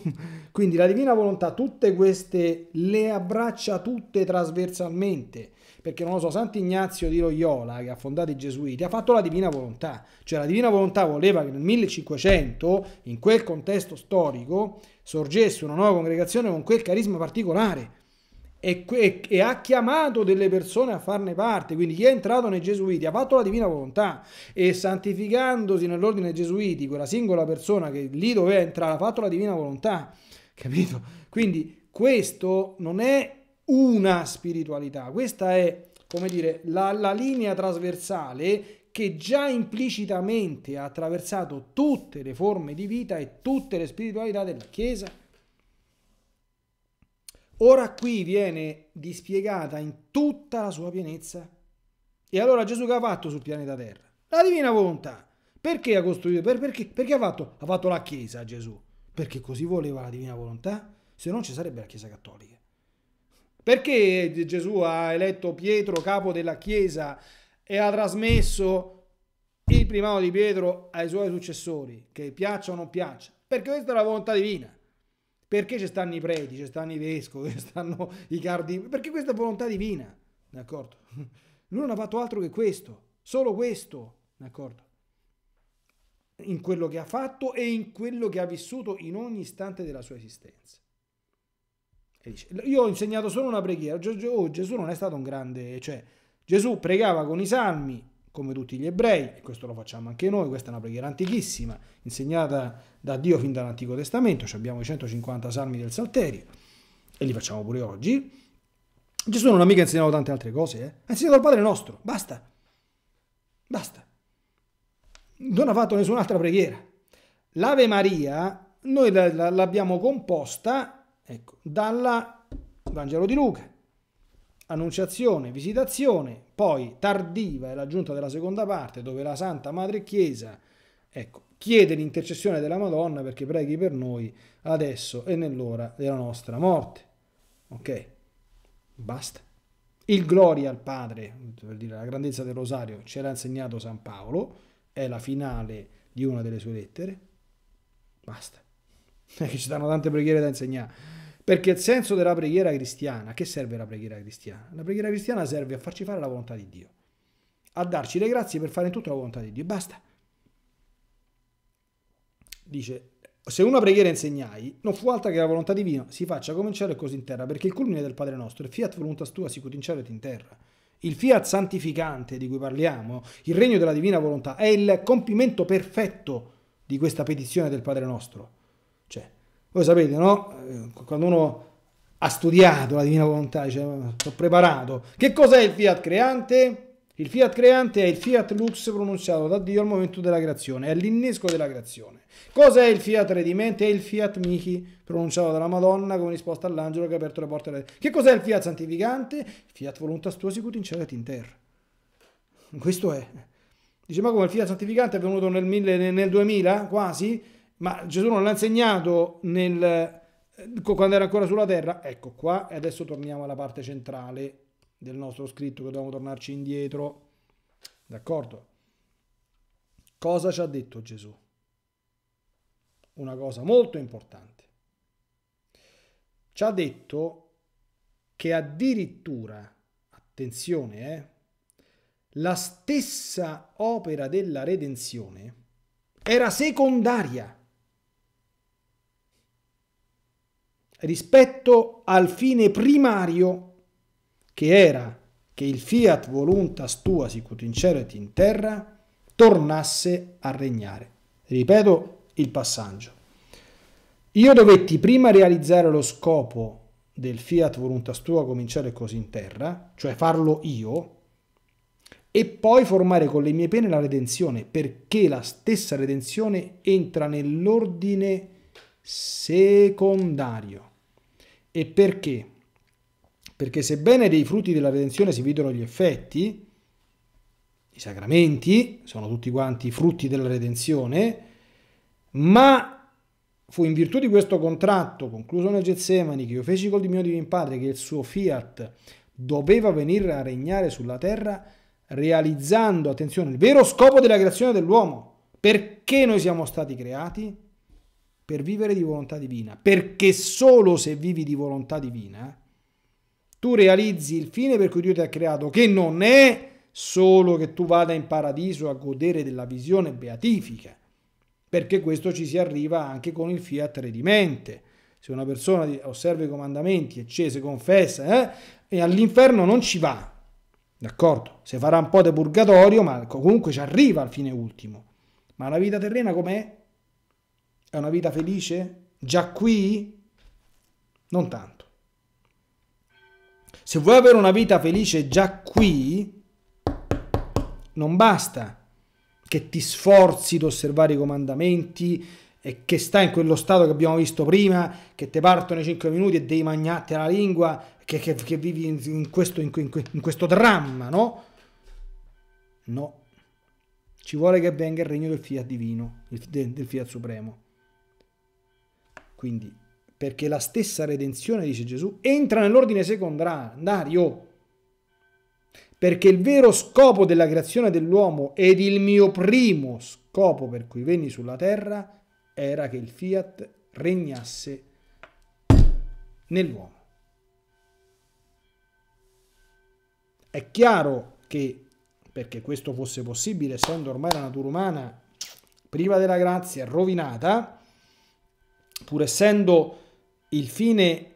Quindi la divina volontà tutte queste le abbraccia tutte trasversalmente perché non lo so, Sant'Ignazio di Loyola, che ha fondato i Gesuiti, ha fatto la divina volontà, cioè la divina volontà voleva che nel 1500, in quel contesto storico, sorgesse una nuova congregazione con quel carisma particolare. E, e, e, ha chiamato delle persone a farne parte. Quindi chi è entrato nei Gesuiti ha fatto la divina volontà e santificandosi nell'ordine Gesuiti, quella singola persona che lì doveva entrare ha fatto la divina volontà. Capito? Quindi questo non è una spiritualità. Questa è, come dire, la, la linea trasversale che già implicitamente ha attraversato tutte le forme di vita e tutte le spiritualità della Chiesa. Ora qui viene dispiegata in tutta la sua pienezza. E allora Gesù che ha fatto sul pianeta Terra? La divina volontà. Perché ha costruito? perché, perché ha, fatto? ha fatto la Chiesa Gesù? Perché così voleva la divina volontà? Se non ci sarebbe la Chiesa cattolica. Perché Gesù ha eletto Pietro capo della Chiesa e ha trasmesso il primato di Pietro ai suoi successori, che piaccia o non piaccia? Perché questa è la volontà divina. Perché ci stanno i preti, ci stanno i vescovi, ci stanno i cardini? Perché questa è volontà divina, d'accordo? Lui non ha fatto altro che questo, solo questo, d'accordo? In quello che ha fatto e in quello che ha vissuto in ogni istante della sua esistenza. Dice, io ho insegnato solo una preghiera, oh, Gesù non è stato un grande, cioè Gesù pregava con i salmi come tutti gli ebrei, e questo lo facciamo anche noi, questa è una preghiera antichissima, insegnata da Dio fin dall'Antico Testamento, cioè abbiamo i 150 salmi del Salterio, e li facciamo pure oggi. Gesù non ha mica insegnato tante altre cose, eh? ha insegnato il Padre nostro, basta, basta. Non ha fatto nessun'altra preghiera. L'Ave Maria noi l'abbiamo composta Ecco, dalla Vangelo di Luca. Annunciazione, visitazione, poi tardiva è l'aggiunta della seconda parte dove la Santa Madre Chiesa ecco, chiede l'intercessione della Madonna perché preghi per noi adesso e nell'ora della nostra morte. Ok, basta. Il gloria al Padre, per dire la grandezza del rosario, ce l'ha insegnato San Paolo, è la finale di una delle sue lettere. Basta. Perché ci danno tante preghiere da insegnare. Perché il senso della preghiera cristiana, che serve la preghiera cristiana? La preghiera cristiana serve a farci fare la volontà di Dio, a darci le grazie per fare in tutto la volontà di Dio basta. Dice, se una preghiera insegnai, non fu altra che la volontà divina, si faccia come in cielo e così in terra, perché il culmine del Padre nostro, il fiat voluntas tua, si cominciare in terra. Il fiat santificante di cui parliamo, il regno della divina volontà, è il compimento perfetto di questa petizione del Padre nostro. Cioè, voi sapete, no? Eh, quando uno ha studiato la divina volontà, dice, cioè, eh, ho preparato. Che cos'è il fiat creante? Il fiat creante è il fiat lux pronunciato da Dio al momento della creazione, è l'innesco della creazione. Cos'è il fiat redimente? È il fiat michi pronunciato dalla Madonna come risposta all'angelo che ha aperto le porte della... Che cos'è il fiat santificante? Il fiat voluntas tua sicut in celet in terra. Questo è. Dice, ma come il fiat santificante è venuto nel, mille, nel 2000 quasi? ma Gesù non l'ha insegnato nel, quando era ancora sulla terra? Ecco qua, e adesso torniamo alla parte centrale del nostro scritto che dobbiamo tornarci indietro. D'accordo? Cosa ci ha detto Gesù? Una cosa molto importante. Ci ha detto che addirittura, attenzione, eh, la stessa opera della redenzione era secondaria rispetto al fine primario che era che il fiat voluntas tua sicut in cielo et in terra tornasse a regnare. Ripeto il passaggio. Io dovetti prima realizzare lo scopo del fiat voluntas tua come in cielo e così in terra, cioè farlo io, e poi formare con le mie pene la redenzione, perché la stessa redenzione entra nell'ordine secondario. E perché? Perché sebbene dei frutti della redenzione si vedono gli effetti, i sacramenti sono tutti quanti frutti della redenzione, ma fu in virtù di questo contratto concluso nel Getsemani che io feci col mio Divin Padre che il suo fiat doveva venire a regnare sulla terra realizzando, attenzione, il vero scopo della creazione dell'uomo. Perché noi siamo stati creati? per vivere di volontà divina, perché solo se vivi di volontà divina tu realizzi il fine per cui Dio ti ha creato, che non è solo che tu vada in paradiso a godere della visione beatifica, perché questo ci si arriva anche con il fiat redimente. Se una persona osserva i comandamenti e cese, confessa, eh, e all'inferno non ci va, d'accordo? Se farà un po' di purgatorio, ma comunque ci arriva al fine ultimo. Ma la vita terrena com'è? È una vita felice? Già qui? Non tanto. Se vuoi avere una vita felice già qui, non basta che ti sforzi di osservare i comandamenti e che stai in quello stato che abbiamo visto prima, che te partono i 5 minuti e devi magnarti la lingua, che, che, che vivi in, in, questo, in, in questo dramma, no? No. Ci vuole che venga il regno del fiat divino, del fiat supremo. Quindi, perché la stessa redenzione, dice Gesù, entra nell'ordine secondario. Perché il vero scopo della creazione dell'uomo ed il mio primo scopo per cui venni sulla terra era che il fiat regnasse nell'uomo. È chiaro che perché questo fosse possibile, essendo ormai la natura umana priva della grazia, rovinata, pur essendo il fine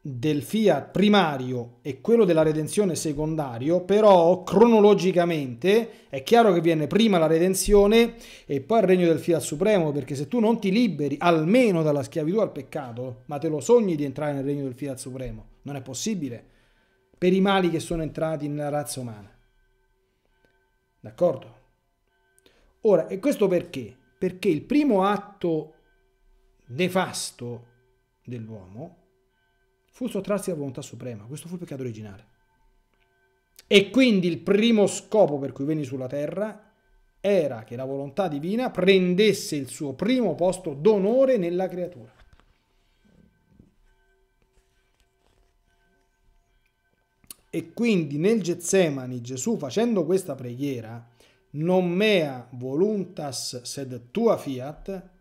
del fiat primario e quello della redenzione secondario, però cronologicamente è chiaro che viene prima la redenzione e poi il regno del fiat supremo, perché se tu non ti liberi almeno dalla schiavitù al peccato, ma te lo sogni di entrare nel regno del fiat supremo, non è possibile per i mali che sono entrati nella razza umana. D'accordo? Ora, e questo perché? Perché il primo atto nefasto dell'uomo fu sottrarsi alla volontà suprema. Questo fu il peccato originale. E quindi il primo scopo per cui veni sulla terra era che la volontà divina prendesse il suo primo posto d'onore nella creatura. E quindi nel Getsemani Gesù facendo questa preghiera, non mea voluntas sed tua fiat,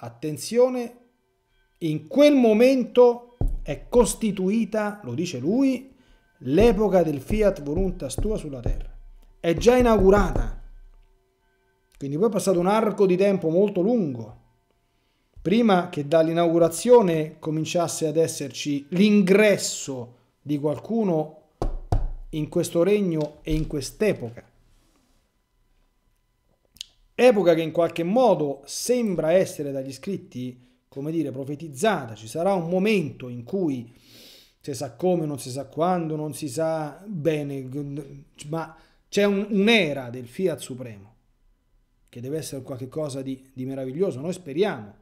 attenzione, in quel momento è costituita, lo dice lui, l'epoca del fiat voluntas tua sulla terra. È già inaugurata. Quindi poi è passato un arco di tempo molto lungo, prima che dall'inaugurazione cominciasse ad esserci l'ingresso di qualcuno in questo regno e in quest'epoca. Epoca che in qualche modo sembra essere dagli iscritti, come dire, profetizzata. Ci sarà un momento in cui, si sa come, non si sa quando, non si sa bene, ma c'è un'era del Fiat Supremo, che deve essere qualcosa di, di meraviglioso. Noi speriamo,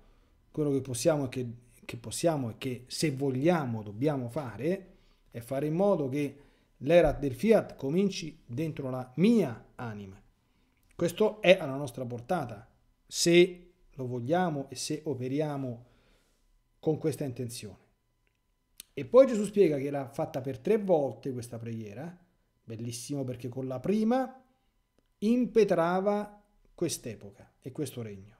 quello che possiamo, che, che possiamo e che se vogliamo dobbiamo fare, è fare in modo che l'era del Fiat cominci dentro la mia anima questo è alla nostra portata, se lo vogliamo e se operiamo con questa intenzione. E poi Gesù spiega che l'ha fatta per tre volte questa preghiera, bellissimo perché con la prima impetrava quest'epoca e questo regno.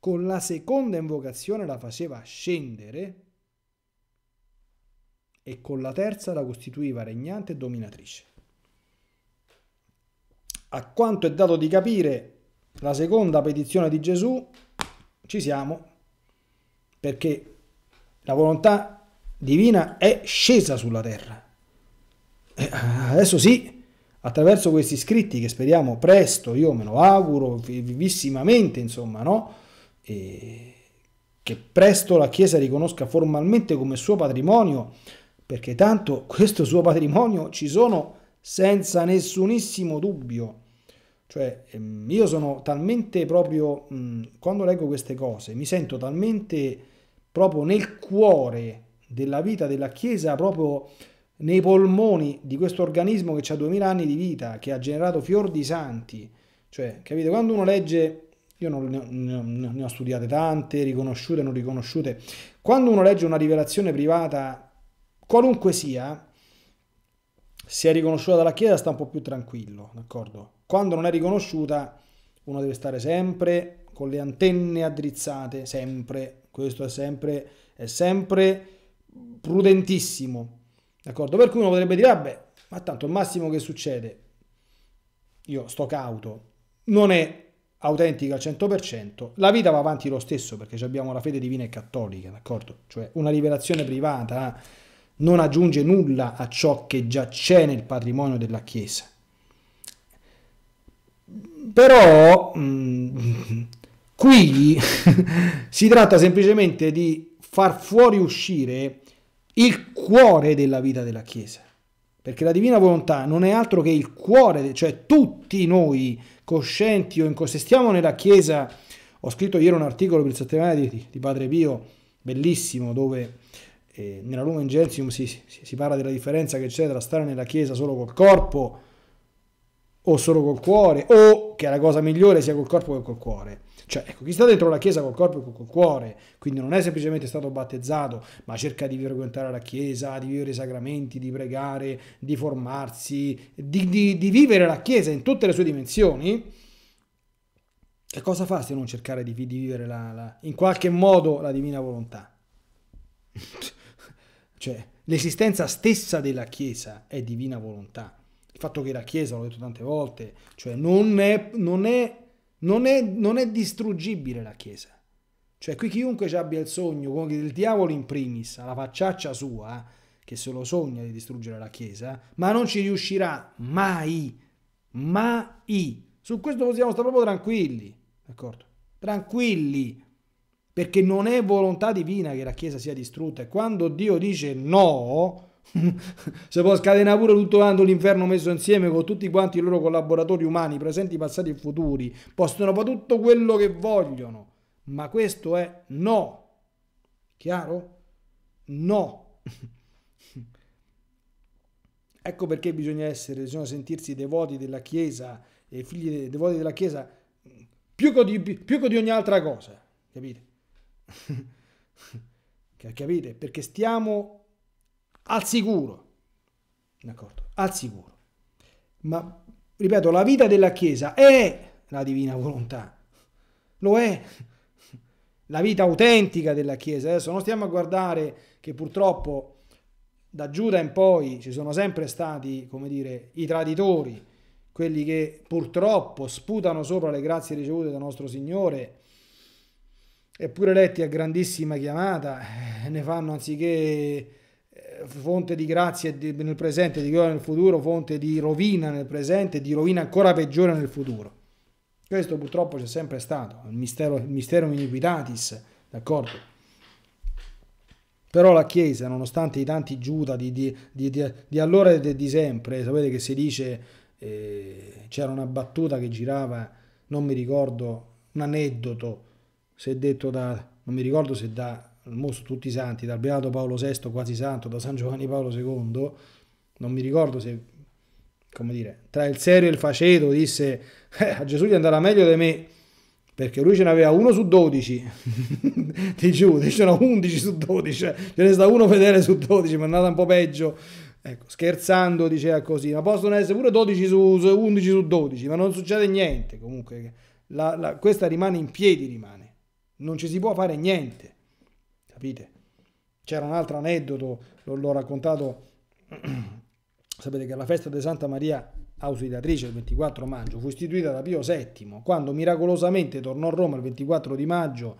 Con la seconda invocazione la faceva scendere e con la terza la costituiva regnante e dominatrice a quanto è dato di capire la seconda petizione di Gesù, ci siamo, perché la volontà divina è scesa sulla terra. E eh, adesso sì, attraverso questi scritti che speriamo presto, io me lo auguro vivissimamente, insomma, no? E che presto la Chiesa riconosca formalmente come suo patrimonio, perché tanto questo suo patrimonio ci sono senza nessunissimo dubbio. Cioè, ehm, io sono talmente proprio, quando leggo queste cose, mi sento talmente proprio nel cuore della vita della Chiesa, proprio nei polmoni di questo organismo che ha 2000 anni di vita, che ha generato fior di santi. Cioè, capite? Quando uno legge, io non, ne, ne ho studiate tante, riconosciute, non riconosciute, quando uno legge una rivelazione privata, qualunque sia, se è riconosciuta dalla Chiesa sta un po' più tranquillo, d'accordo? Quando non è riconosciuta uno deve stare sempre con le antenne addrizzate, sempre, questo è sempre, è sempre prudentissimo, d'accordo? Per cui uno potrebbe dire, vabbè, ma tanto il massimo che succede, io sto cauto, non è autentica al 100%, la vita va avanti lo stesso perché abbiamo la fede divina e cattolica, d'accordo? Cioè una liberazione privata eh, non aggiunge nulla a ciò che già c'è nel patrimonio della Chiesa. Però mh, mm, qui si tratta semplicemente di far fuori uscire il cuore della vita della Chiesa. Perché la divina volontà non è altro che il cuore, cioè tutti noi, coscienti o incoscienti, stiamo nella Chiesa. Ho scritto ieri un articolo per il settimanale di, di Padre Pio, bellissimo, dove eh, nella Lumen Gentium si, si, si parla della differenza che c'è tra stare nella Chiesa solo col corpo o solo col cuore, o che la cosa migliore sia col corpo che col cuore. Cioè, ecco, chi sta dentro la Chiesa col corpo e col cuore, quindi non è semplicemente stato battezzato, ma cerca di frequentare la Chiesa, di vivere i sacramenti, di pregare, di formarsi, di, di, di vivere la Chiesa in tutte le sue dimensioni, che cosa fa se non cercare di, di vivere la, la, in qualche modo la divina volontà? Cioè, l'esistenza stessa della Chiesa è divina volontà. Il fatto che la Chiesa, l'ho detto tante volte, cioè non è, non è, non è, non è distruggibile la Chiesa. Cioè, qui chiunque abbia il sogno, come il diavolo in primis, alla facciaccia sua, che se lo sogna di distruggere la Chiesa, ma non ci riuscirà mai, mai. Su questo possiamo stare proprio tranquilli, d'accordo? Tranquilli perché non è volontà divina che la Chiesa sia distrutta. E quando Dio dice no, se può scatenare pure tutto quanto l'inferno messo insieme con tutti quanti i loro collaboratori umani, presenti, passati e futuri, possono fare tutto quello che vogliono, ma questo è no. Chiaro? No. ecco perché bisogna essere, bisogna sentirsi devoti della Chiesa e figli devoti della Chiesa più che di, più che di ogni altra cosa, capite? Capite? Perché stiamo al sicuro. D'accordo? Al sicuro. Ma, ripeto, la vita della Chiesa è la divina volontà. Lo è. La vita autentica della Chiesa. Adesso non stiamo a guardare che purtroppo da Giuda in poi ci sono sempre stati, come dire, i traditori, quelli che purtroppo sputano sopra le grazie ricevute dal nostro Signore Eppure Letti a grandissima chiamata, eh, ne fanno anziché eh, fonte di grazia nel presente, di gloria nel futuro, fonte di rovina nel presente, di rovina ancora peggiore nel futuro. Questo purtroppo c'è sempre stato, il mistero, il mistero iniquitatis, d'accordo? Però la Chiesa, nonostante i tanti Giuda di, di, di, di allora e di sempre, sapete che si dice, eh, c'era una battuta che girava, non mi ricordo, un aneddoto, se detto da, non mi ricordo se da mostro tutti i santi, dal Beato Paolo VI quasi santo, da San Giovanni Paolo II, non mi ricordo se, come dire, tra il serio e il faceto disse eh, a Gesù gli andava meglio di me, perché lui ce n'aveva uno su dodici, di Giudice, ce n'era 11 su dodici, eh. ce ne sta uno fedele su dodici, ma è andata un po' peggio. Ecco, scherzando diceva così, ma possono essere pure 12 su 11 su 12, ma non succede niente comunque. La, la, questa rimane in piedi, rimane non ci si può fare niente, capite? C'era un altro aneddoto, l'ho raccontato, sapete che alla festa di Santa Maria Ausiliatrice il 24 maggio fu istituita da Pio VII, quando miracolosamente tornò a Roma il 24 di maggio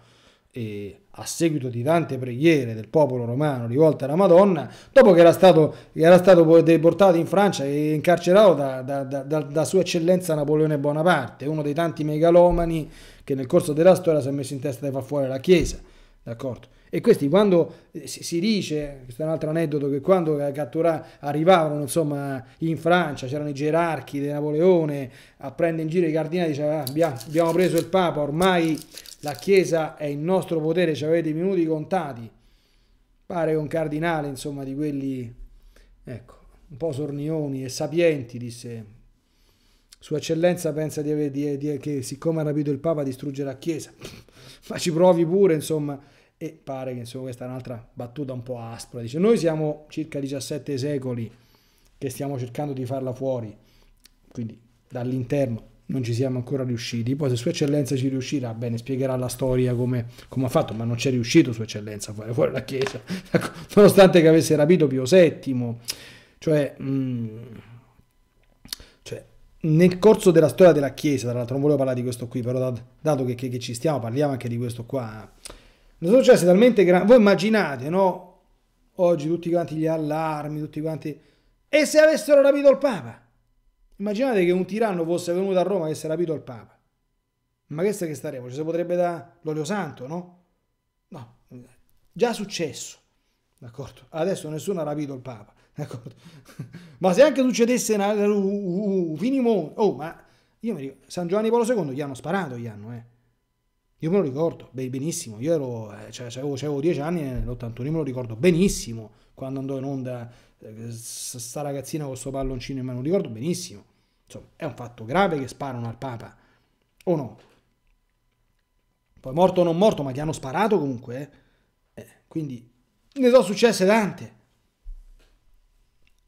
e a seguito di tante preghiere del popolo romano rivolte alla Madonna, dopo che era stato, era stato deportato in Francia e incarcerato da, da, da, da, Sua Eccellenza Napoleone Bonaparte, uno dei tanti megalomani che nel corso della storia si è messo in testa di far fuori la Chiesa. D'accordo? E questi quando eh, si, si dice, questo è un altro aneddoto, che quando cattura, arrivavano insomma, in Francia, c'erano i gerarchi di Napoleone a prendere in giro i cardinali, diceva ah, abbiamo preso il Papa, ormai la Chiesa è in nostro potere, ci avete i minuti contati. Pare un cardinale, insomma, di quelli, ecco, un po' sornioni e sapienti, disse, Sua Eccellenza pensa di avere, di, di, che siccome ha rapito il Papa distrugge la Chiesa, ma ci provi pure, insomma, e pare che insomma, questa è un'altra battuta un po' aspra. Dice, noi siamo circa 17 secoli che stiamo cercando di farla fuori, quindi dall'interno non ci siamo ancora riusciti. Poi se Sua Eccellenza ci riuscirà, bene, spiegherà la storia come, come ha fatto, ma non c'è riuscito Sua Eccellenza a fare fuori la Chiesa, ecco, nonostante che avesse rapito Pio VII. Cioè, mh, mm, cioè, nel corso della storia della Chiesa, tra l'altro non volevo parlare di questo qui, però dato che, che, che, ci stiamo, parliamo anche di questo qua. Sono successe talmente grandi... Voi immaginate, no? Oggi tutti quanti gli allarmi, tutti quanti... E se avessero rapito il Papa? Immaginate che un tiranno fosse venuto a Roma e avesse rapito il Papa. Ma che che staremo? Ci si potrebbe dare l'olio santo, no? No, già successo, d'accordo? Adesso nessuno ha rapito il Papa, d'accordo? ma se anche succedesse una, un, un, un finimo... Oh, ma io mi ricordo, San Giovanni Paolo II gli hanno sparato, gli hanno, eh. Io me lo ricordo benissimo, io ero, eh, cioè, cioè, oh, cioè avevo 10 anni eh, nell'81, me lo ricordo benissimo quando andò in onda eh, sta ragazzina con questo palloncino in mano, lo ricordo benissimo. Insomma, è un fatto grave che sparano al Papa, o no? Poi morto o non morto, ma gli hanno sparato comunque. Eh. eh, quindi ne sono successe tante.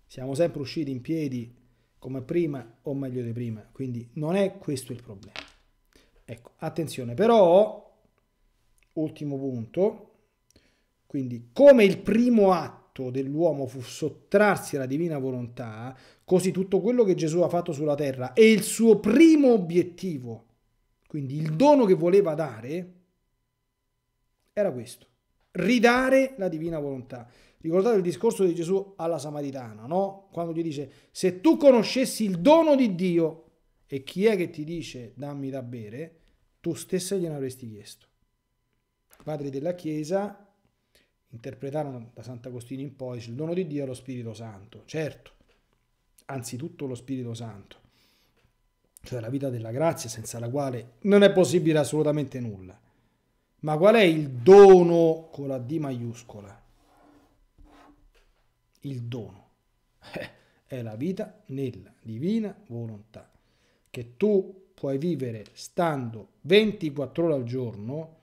Siamo sempre usciti in piedi come prima o meglio di prima, quindi non è questo il problema. Ecco, attenzione, però, ultimo punto, quindi come il primo atto dell'uomo fu sottrarsi alla divina volontà, Così tutto quello che Gesù ha fatto sulla terra e il suo primo obiettivo, quindi il dono che voleva dare, era questo, ridare la divina volontà. Ricordate il discorso di Gesù alla Samaritana, no? Quando gli dice, se tu conoscessi il dono di Dio e chi è che ti dice dammi da bere, tu stessa gliene avresti chiesto. I padri della Chiesa interpretarono da Sant'Agostino in poi il dono di Dio allo Spirito Santo, certo, anzitutto lo Spirito Santo, cioè la vita della grazia senza la quale non è possibile assolutamente nulla. Ma qual è il dono con la D maiuscola? Il dono eh. è la vita nella divina volontà, che tu puoi vivere stando 24 ore al giorno.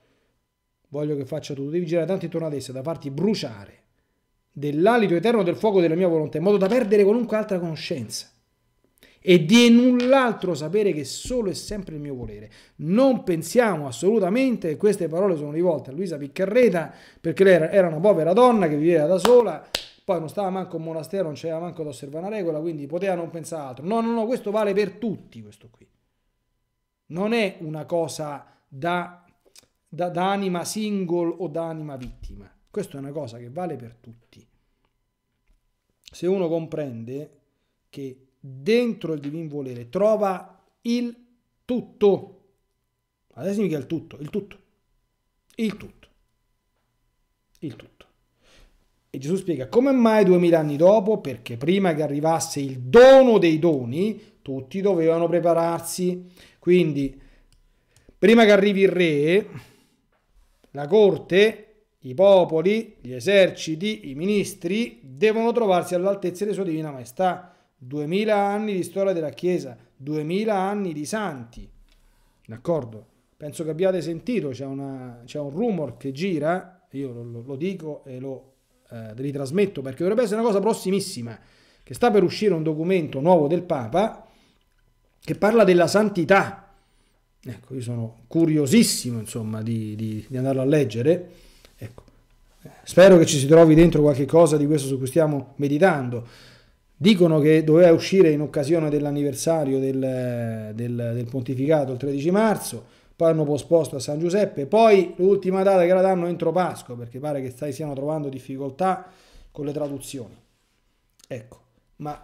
Voglio che faccia tutto, devi girare tanto intorno tanti tornadesse da farti bruciare dell'alito eterno del fuoco della mia volontà, in modo da perdere qualunque altra conoscenza e di null'altro sapere che solo e sempre il mio volere. Non pensiamo assolutamente che queste parole sono rivolte a Luisa Piccarreta perché lei era una povera donna che viveva da sola, poi non stava manco in monastero, non c'era manco da osservare una regola, quindi poteva non pensare altro. No, no, no, questo vale per tutti, questo qui. Non è una cosa da, da, da anima single o da anima vittima questa è una cosa che vale per tutti. Se uno comprende che dentro il divin volere trova il tutto, adesso significa il tutto, il tutto, il tutto, il tutto. E Gesù spiega come mai duemila anni dopo, perché prima che arrivasse il dono dei doni, tutti dovevano prepararsi. Quindi, prima che arrivi il re, la corte i popoli, gli eserciti, i ministri devono trovarsi all'altezza della Sua Divina Maestà. Duemila anni di storia della Chiesa, duemila anni di santi. D'accordo? Penso che abbiate sentito, c'è, una, c'è un rumor che gira, io lo, lo dico e lo eh, ritrasmetto perché dovrebbe essere una cosa prossimissima, che sta per uscire un documento nuovo del Papa che parla della santità. Ecco, io sono curiosissimo, insomma, di, di, di andarlo a leggere Spero che ci si trovi dentro qualche cosa di questo su cui stiamo meditando. Dicono che doveva uscire in occasione dell'anniversario del, del, del pontificato il 13 marzo, poi hanno posposto a San Giuseppe, poi l'ultima data che la danno entro Pasqua, perché pare che stai, stiano trovando difficoltà con le traduzioni. Ecco, ma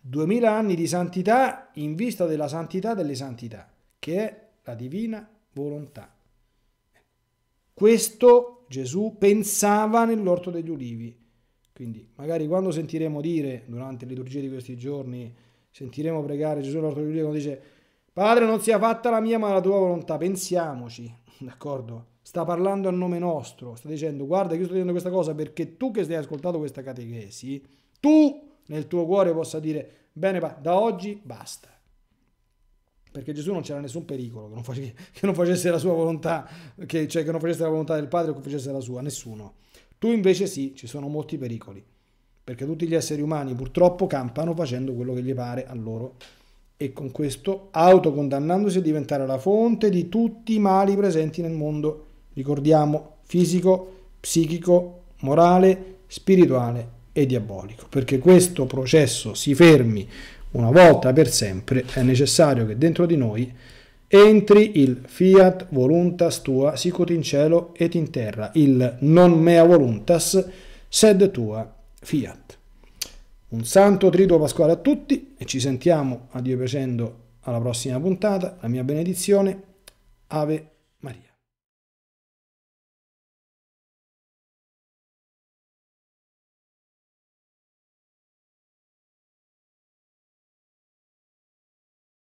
2000 anni di santità in vista della santità delle santità, che è la divina volontà. Questo Gesù pensava nell'orto degli ulivi. Quindi magari quando sentiremo dire, durante le liturgie di questi giorni, sentiremo pregare Gesù nell'orto degli ulivi, quando dice, Padre non sia fatta la mia ma la tua volontà, pensiamoci, d'accordo? Sta parlando a nome nostro, sta dicendo, guarda io sto dicendo questa cosa perché tu che stai ascoltando questa catechesi, tu nel tuo cuore possa dire, bene, da oggi basta perché Gesù non c'era nessun pericolo che non, face, che non facesse la sua volontà, che, cioè che non facesse la volontà del Padre o che facesse la sua, nessuno. Tu invece sì, ci sono molti pericoli, perché tutti gli esseri umani purtroppo campano facendo quello che gli pare a loro e con questo autocondannandosi a diventare la fonte di tutti i mali presenti nel mondo, ricordiamo, fisico, psichico, morale, spirituale e diabolico, perché questo processo si fermi una volta per sempre è necessario che dentro di noi entri il fiat voluntas tua sicut in cielo et in terra, il non mea voluntas sed tua fiat. Un santo trito pasquale a tutti e ci sentiamo a Dio piacendo alla prossima puntata. La mia benedizione. Ave